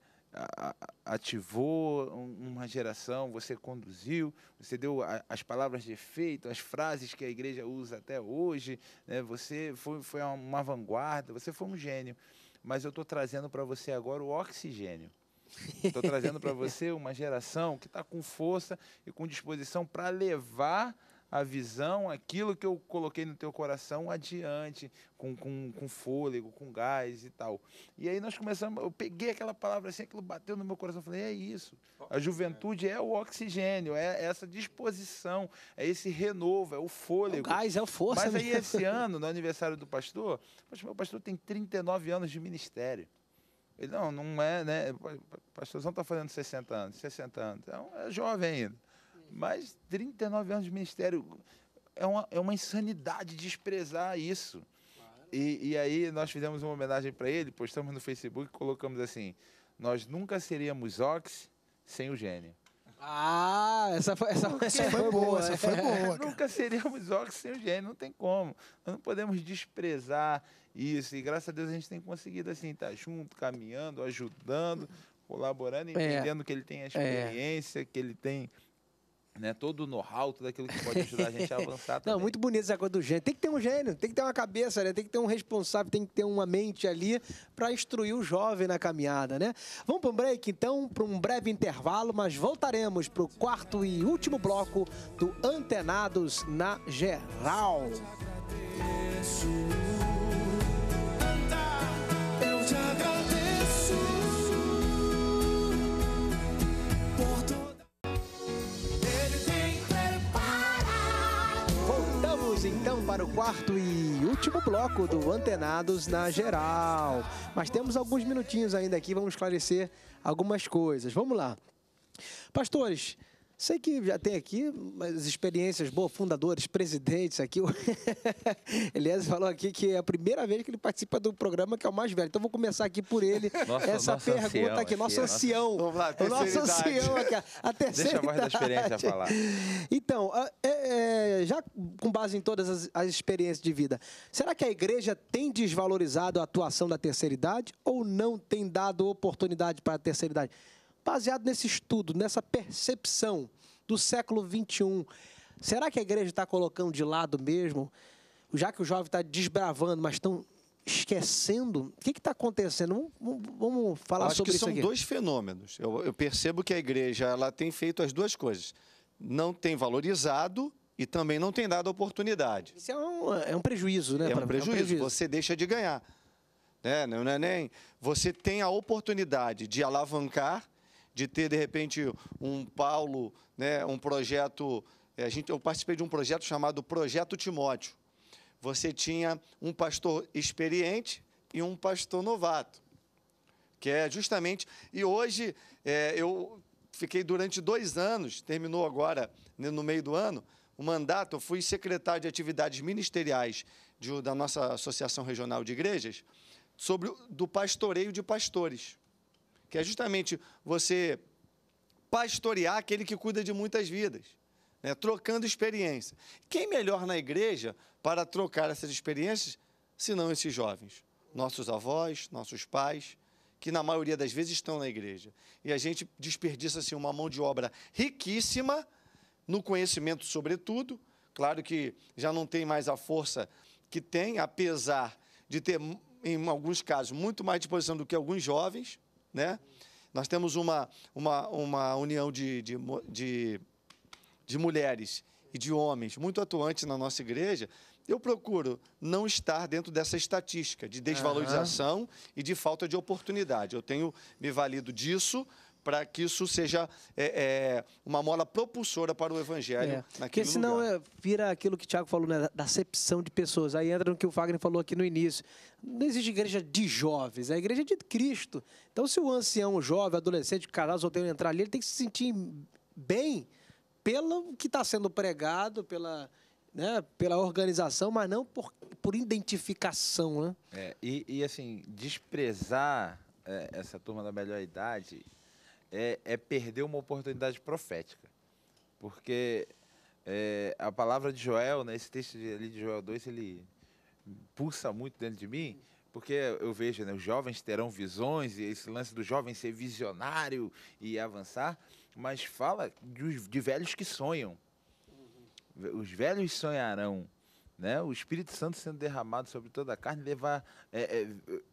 ativou uma geração, você conduziu, você deu as palavras de efeito, as frases que a igreja usa até hoje, né? você foi, foi uma vanguarda, você foi um gênio. Mas eu estou trazendo para você agora o oxigênio. Estou trazendo para você uma geração que está com força e com disposição para levar a visão, aquilo que eu coloquei no teu coração adiante, com, com, com fôlego, com gás e tal. E aí nós começamos, eu peguei aquela palavra assim, aquilo bateu no meu coração, falei, é isso. A juventude é o oxigênio, é essa disposição, é esse renovo, é o fôlego. É o gás, é o força. Mas né? aí esse ano, no aniversário do pastor, poxa, meu pastor tem 39 anos de ministério. Ele, não, não é, né? O pastorzão está fazendo 60 anos, 60 anos. Então, é jovem ainda. Mas 39 anos de ministério é uma, é uma insanidade desprezar isso. E, e aí nós fizemos uma homenagem para ele, postamos no Facebook e colocamos assim: Nós nunca seríamos Ox sem o gênio.
Ah, essa foi, essa, essa foi boa, essa foi
boa. Nunca seríamos Ox sem o gênio, não tem como. Nós não podemos desprezar isso. E graças a Deus a gente tem conseguido assim, estar tá junto, caminhando, ajudando, colaborando, é. entendendo é. que ele tem a é. experiência, é. que ele tem né, todo o know-how, tudo aquilo que pode ajudar a gente a avançar Não, muito
bonito essa coisa do gênio. Tem que ter um gênio, tem que ter uma cabeça, né? Tem que ter um responsável, tem que ter uma mente ali para instruir o jovem na caminhada, né? Vamos para um break, então, para um breve intervalo, mas voltaremos para o quarto e último bloco do Antenados na Geral. Eu te Vamos então para o quarto e último bloco do Antenados na Geral. Mas temos alguns minutinhos ainda aqui, vamos esclarecer algumas coisas. Vamos lá. Pastores, Sei que já tem aqui as experiências boas, fundadores, presidentes aqui. Elias é, falou aqui que é a primeira vez que ele participa do programa que é o mais velho. Então vou começar aqui por ele. Nossa, essa nossa pergunta ancião, aqui, nosso ancião.
Nossa... Vamos lá, o nosso ancião aqui,
a terceira Deixa a voz da experiência falar. Então, é, é, já com base em todas as, as experiências de vida, será que a igreja tem desvalorizado a atuação da terceira idade ou não tem dado oportunidade para a terceira idade? Baseado nesse estudo, nessa percepção do século XXI, será que a igreja está colocando de lado mesmo, já que o jovem está desbravando, mas estão esquecendo? O que está acontecendo? Vamos, vamos falar acho sobre isso Acho que são dois fenômenos.
Eu, eu, percebo que a igreja ela tem feito as duas coisas. Não tem valorizado e também não tem dado oportunidade. Isso é um, é um prejuízo, né? É um, prejuízo. é um prejuízo. Você deixa de ganhar. Né? Não é nem... Você tem a oportunidade de alavancar de ter, de repente, um Paulo, né, um projeto. Eh, a gente, eu participei de um projeto chamado Projeto Timóteo. Você tinha um pastor experiente e um pastor novato, que é justamente. E hoje é, eu fiquei durante dois anos, terminou agora né, no meio do ano, o mandato, eu fui secretário de atividades ministeriais de, da nossa Associação Regional de Igrejas, sobre do pastoreio de pastores que é justamente você pastorear aquele que cuida de muitas vidas, né? trocando experiência. Quem melhor na igreja para trocar essas experiências, senão esses jovens? Nossos avós, nossos pais, que na maioria das vezes estão na igreja. E a gente desperdiça assim, uma mão de obra riquíssima no conhecimento, sobretudo. Claro que já não tem mais a força que tem, apesar de ter, em alguns casos, muito mais disposição do que alguns jovens né? Nós temos uma, uma, uma união de, de, de, de mulheres e de homens muito atuantes na nossa igreja, eu procuro não estar dentro dessa estatística de desvalorização uhum. e de falta de oportunidade. Eu tenho me valido disso para que isso seja é, é, uma mola propulsora para o evangelho. É. Porque senão
lugar. É, vira aquilo que o Tiago falou, né, da acepção de pessoas. Aí entra no que o Wagner falou aqui no início. Não existe igreja de jovens, é a igreja de Cristo. Então, se o ancião, jovem, adolescente, casal, solteiro entrar ali, ele tem que se sentir bem pelo que está sendo pregado, pela, né, pela organização, mas não por, por identificação. Né?
É, e, e, assim, desprezar é, essa turma da melhor idade é, é perder uma oportunidade profética. Porque é, a palavra de Joel, né, esse texto de, ali de Joel 2, ele pulsa muito dentro de mim, porque eu vejo, né, os jovens terão visões, e esse lance do jovem ser visionário e avançar, mas fala de, de velhos que sonham. Os velhos sonharão. Né? O Espírito Santo sendo derramado sobre toda a carne, levar é, é,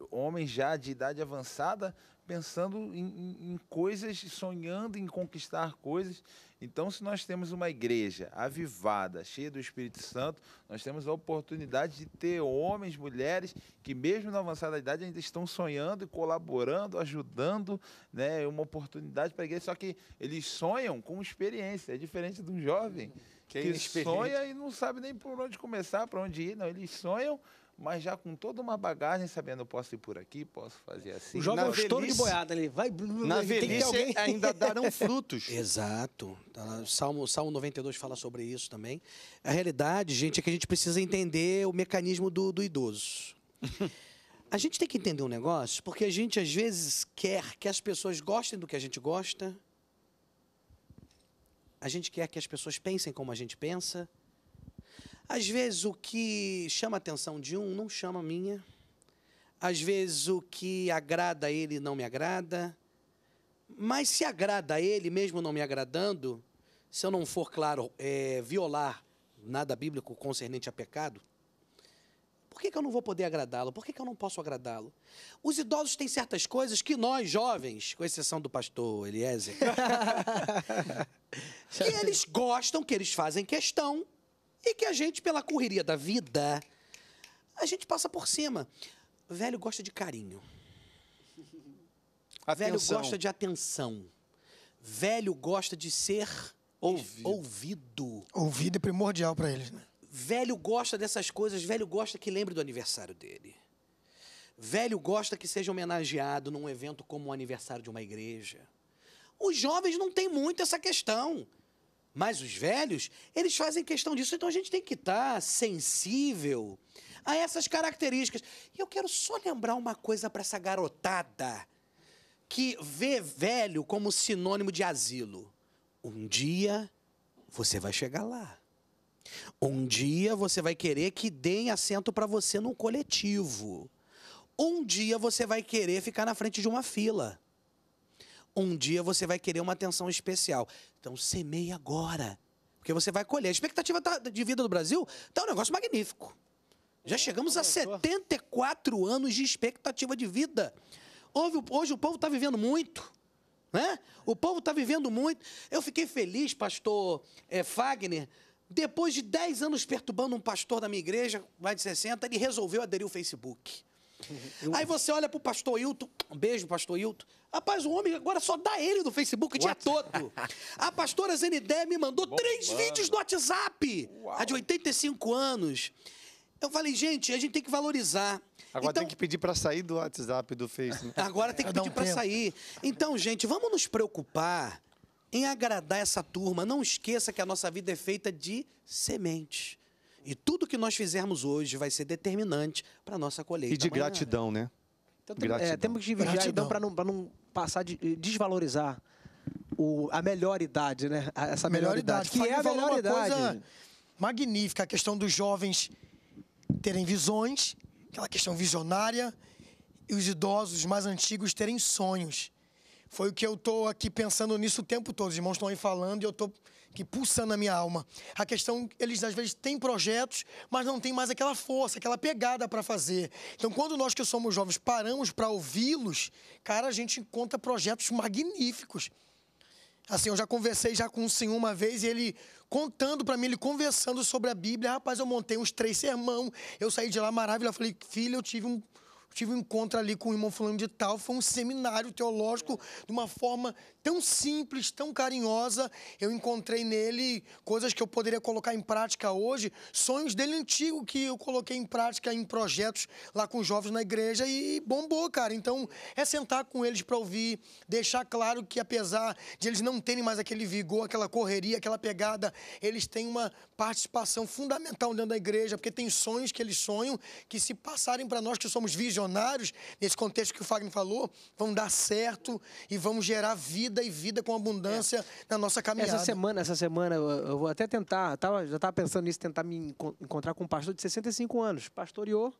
homens já de idade avançada pensando em, em coisas, sonhando em conquistar coisas. Então, se nós temos uma igreja avivada, cheia do Espírito Santo, nós temos a oportunidade de ter homens, mulheres que, mesmo na avançada idade, ainda estão sonhando e colaborando, ajudando, né? É uma oportunidade para a igreja. Só que eles sonham com experiência, é diferente de um jovem que, que é sonha e não sabe nem por onde começar, para onde ir. Não, eles sonham mas já com toda uma bagagem, sabendo eu posso ir por aqui, posso fazer assim. Joga é na um estouro de boiada
ali, vai. Na
tem velhice alguém...
ainda darão frutos. Exato. Tá Salmo, Salmo 92 fala sobre isso também. A realidade, gente, é que a gente precisa entender o mecanismo do, do idoso. a gente tem que entender um negócio, porque a gente às vezes quer que as pessoas gostem do que a gente gosta. A gente quer que as pessoas pensem como a gente pensa às vezes o que chama a atenção de um não chama a minha. Às vezes o que agrada a ele não me agrada. Mas se agrada a ele, mesmo não me agradando, se eu não for, claro, é, violar nada bíblico concernente a pecado, por que, que eu não vou poder agradá-lo? Por que, que eu não posso agradá-lo? Os idosos têm certas coisas que nós, jovens, com exceção do pastor Eliezer, que eles gostam, que eles fazem questão, e que a gente, pela correria da vida, a gente passa por cima. Velho gosta de carinho.
Atenção.
Velho gosta de
atenção. Velho gosta de ser ouvido. Ouvido,
ouvido é primordial para eles, né?
Velho gosta dessas coisas, velho gosta que lembre do aniversário dele. Velho gosta que seja homenageado num evento como o aniversário de uma igreja. Os jovens não têm muito essa questão. Mas os velhos, eles fazem questão disso, então a gente tem que estar sensível a essas características. E eu quero só lembrar uma coisa para essa garotada que vê velho como sinônimo de asilo. Um dia você vai chegar lá. Um dia você vai querer que deem assento para você num coletivo. Um dia você vai querer ficar na frente de uma fila um dia você vai querer uma atenção especial. Então semeie agora, porque você vai colher. A expectativa tá, de vida do Brasil está um negócio magnífico. Já chegamos a 74 anos de expectativa de vida. Hoje, o povo está vivendo muito. Né? O povo está vivendo muito. Eu fiquei feliz, pastor é, Fagner. Depois de 10 anos perturbando um pastor da minha igreja, mais de 60, ele resolveu aderir ao Facebook. Eu... Uhum. Aí você olha pro pastor Hilton, um beijo, pastor Hilton. Rapaz, o homem agora só dá ele no Facebook o dia todo. A pastora Zenidé me mandou Bom, três mano. vídeos do WhatsApp. Uau. A de 85 anos. Eu falei, gente, a gente tem que valorizar. Agora então, tem
que pedir para sair do WhatsApp, do Facebook.
Agora tem que é, pedir um para sair. Então, gente, vamos nos preocupar em agradar essa turma. Não esqueça que a nossa vida é feita de sementes. E tudo que nós fizermos hoje vai ser determinante para a nossa colheita. E de amanhã.
gratidão, né? Então, é, gratidão. É, temos que vigiar então, gratidão para
não, não passar de eh, desvalorizar
o, a melhor idade, né? Essa melhor, melhor idade, idade. Que é a melhor idade. Coisa
magnífica, a questão dos jovens terem visões, aquela questão visionária, e os idosos mais antigos terem sonhos. Foi o que eu estou aqui pensando nisso o tempo todo. Os irmãos estão aí falando e eu estou que pulsa na minha alma. A questão, eles às vezes têm projetos, mas não tem mais aquela força, aquela pegada para fazer. Então, quando nós que somos jovens paramos para ouvi-los, cara, a gente encontra projetos magníficos. Assim, eu já conversei já com um senhor uma vez e ele contando para mim, ele conversando sobre a Bíblia. Rapaz, eu montei uns três sermão, eu saí de lá maravilha. Eu falei, filho, eu tive um, tive um encontro ali com o irmão fulano de tal, foi um seminário teológico de uma forma tão simples, tão carinhosa. Eu encontrei nele coisas que eu poderia colocar em prática hoje, sonhos dele antigo que eu coloquei em prática em projetos lá com jovens na igreja e bombou, cara. Então, é sentar com eles para ouvir, deixar claro que apesar de eles não terem mais aquele vigor, aquela correria, aquela pegada, eles têm uma participação fundamental dentro da igreja, porque tem sonhos que eles sonham que se passarem para nós que somos visionários missionários, nesse contexto que o Fagner falou, vão dar certo e vamos gerar vida e vida com abundância é. na nossa caminhada. Essa
semana, essa semana, eu vou até tentar, tava, já estava pensando nisso, tentar me encontrar com um pastor de 65 anos, pastoreou,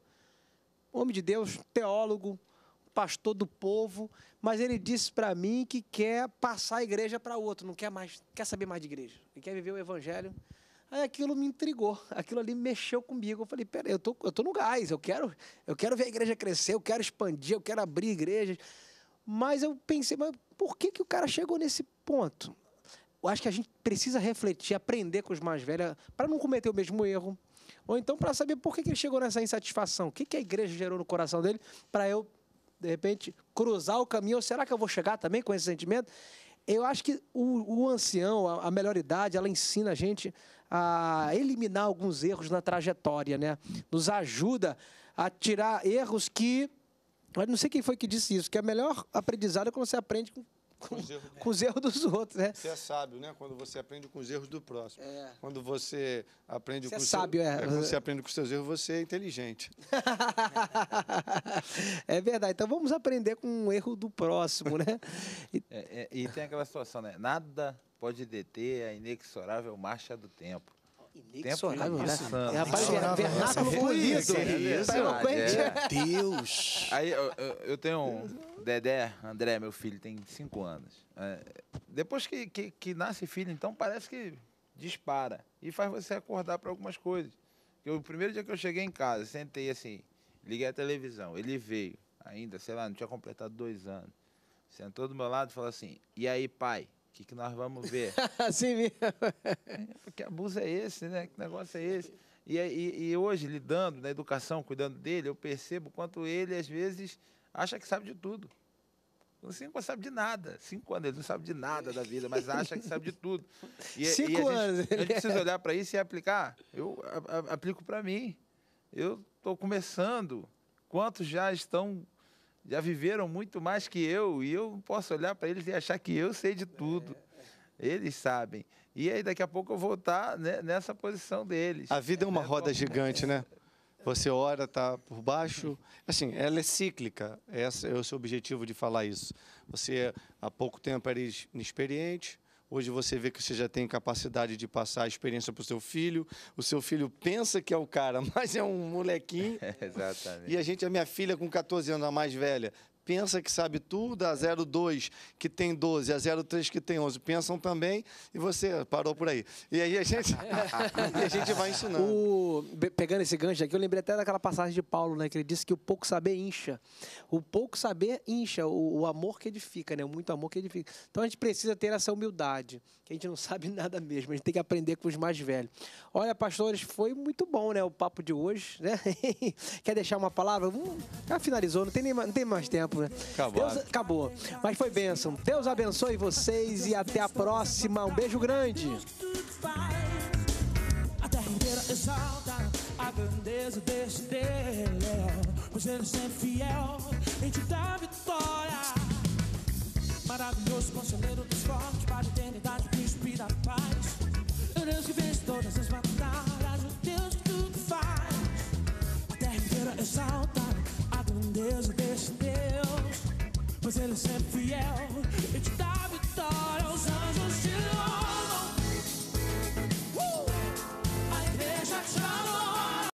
homem de Deus, teólogo, pastor do povo, mas ele disse para mim que quer passar a igreja para outro, não quer mais, quer saber mais de igreja, ele quer viver o evangelho Aí aquilo me intrigou, aquilo ali mexeu comigo. Eu falei, peraí, eu tô, eu tô no gás, eu quero, eu quero ver a igreja crescer, eu quero expandir, eu quero abrir igrejas. Mas eu pensei, mas por que, que o cara chegou nesse ponto? Eu acho que a gente precisa refletir, aprender com os mais velhos, para não cometer o mesmo erro. Ou então para saber por que, que ele chegou nessa insatisfação. O que, que a igreja gerou no coração dele para eu, de repente, cruzar o caminho? Ou será que eu vou chegar também com esse sentimento? Eu acho que o, o ancião, a, a melhor idade, ela ensina a gente a eliminar alguns erros na trajetória, né? Nos ajuda a tirar erros que. Eu não sei quem foi que disse isso, que a melhor aprendizado é quando você aprende com com,
com, os, erros, com os erros dos outros, né? Você é sábio, né? Quando você aprende com os erros do próximo. É. Quando você aprende você é com é sábio, seu, é. Quando você aprende com os seus erros, você é inteligente.
é verdade. Então vamos aprender com o erro do próximo, né?
e, é, é, e tem
aquela situação, né? Nada pode deter a inexorável marcha do tempo. Inexorável, É, rapaz, vernáculo eloquente. É. Deus. Aí, eu, eu tenho um... Dedé, André, meu filho, tem cinco anos. É, depois que, que, que nasce filho, então parece que dispara. E faz você acordar para algumas coisas. Que o primeiro dia que eu cheguei em casa, sentei assim, liguei a televisão. Ele veio, ainda, sei lá, não tinha completado dois anos. Sentou do meu lado e falou assim: E aí, pai? que, que nós vamos ver? assim mesmo. Que porque abuso é esse, né? Que negócio é esse? E, é, e, e hoje, lidando na educação, cuidando dele, eu percebo quanto ele, às vezes, acha que sabe de tudo. Com cinco sabe de nada. Cinco anos, ele não sabe de nada da vida, mas acha que sabe de tudo. E, é, cinco e a gente, anos. A gente precisa olhar para isso e aplicar. Eu a, a, aplico para mim. Eu estou começando. Quantos já estão já viveram muito mais que eu e eu posso olhar para eles e achar que eu sei de tudo. Eles sabem. E aí daqui a pouco eu vou estar tá, né, nessa posição
deles. A vida é uma é, é roda como... gigante, né? Você ora, está por baixo. Assim, ela é cíclica. Esse é o seu objetivo de falar isso. Você, há pouco tempo, era inexperiente. Hoje você vê que você já tem capacidade de passar a experiência para o seu filho. O seu filho pensa que é o cara, mas é um molequinho. É, exatamente. E a gente, a minha filha com 14 anos, a mais velha, pensa que sabe tudo, a 02 que tem 12, a 03 que tem 11 pensam também e você parou por aí. E aí a gente, a gente
vai ensinando. O, pegando esse gancho aqui, eu lembrei até daquela passagem de Paulo, né, que ele disse que o pouco saber incha. O pouco saber incha, o, o amor que edifica, né, o muito amor que edifica. Então a gente precisa ter essa humildade que a gente não sabe nada mesmo. A gente tem que aprender com os mais velhos. Olha, pastores, foi muito bom, né, o papo de hoje, né? Quer deixar uma palavra? Hum, já finalizou, não tem, nem, não tem mais tempo, né? Acabou. Deus, acabou. Mas foi bênção. Deus abençoe vocês e até a próxima. Um beijo grande.
A grandeza deste Deus. Pois ele é sempre fiel em te dar vitória maravilhoso conselheiro dos fortes Para a eternidade, inspira a paz O Deus que vence todas as batalhas O Deus que tudo faz A terra inteira exalta a grandeza desse Deus Pois ele é sempre fiel E te dá vitória aos anjos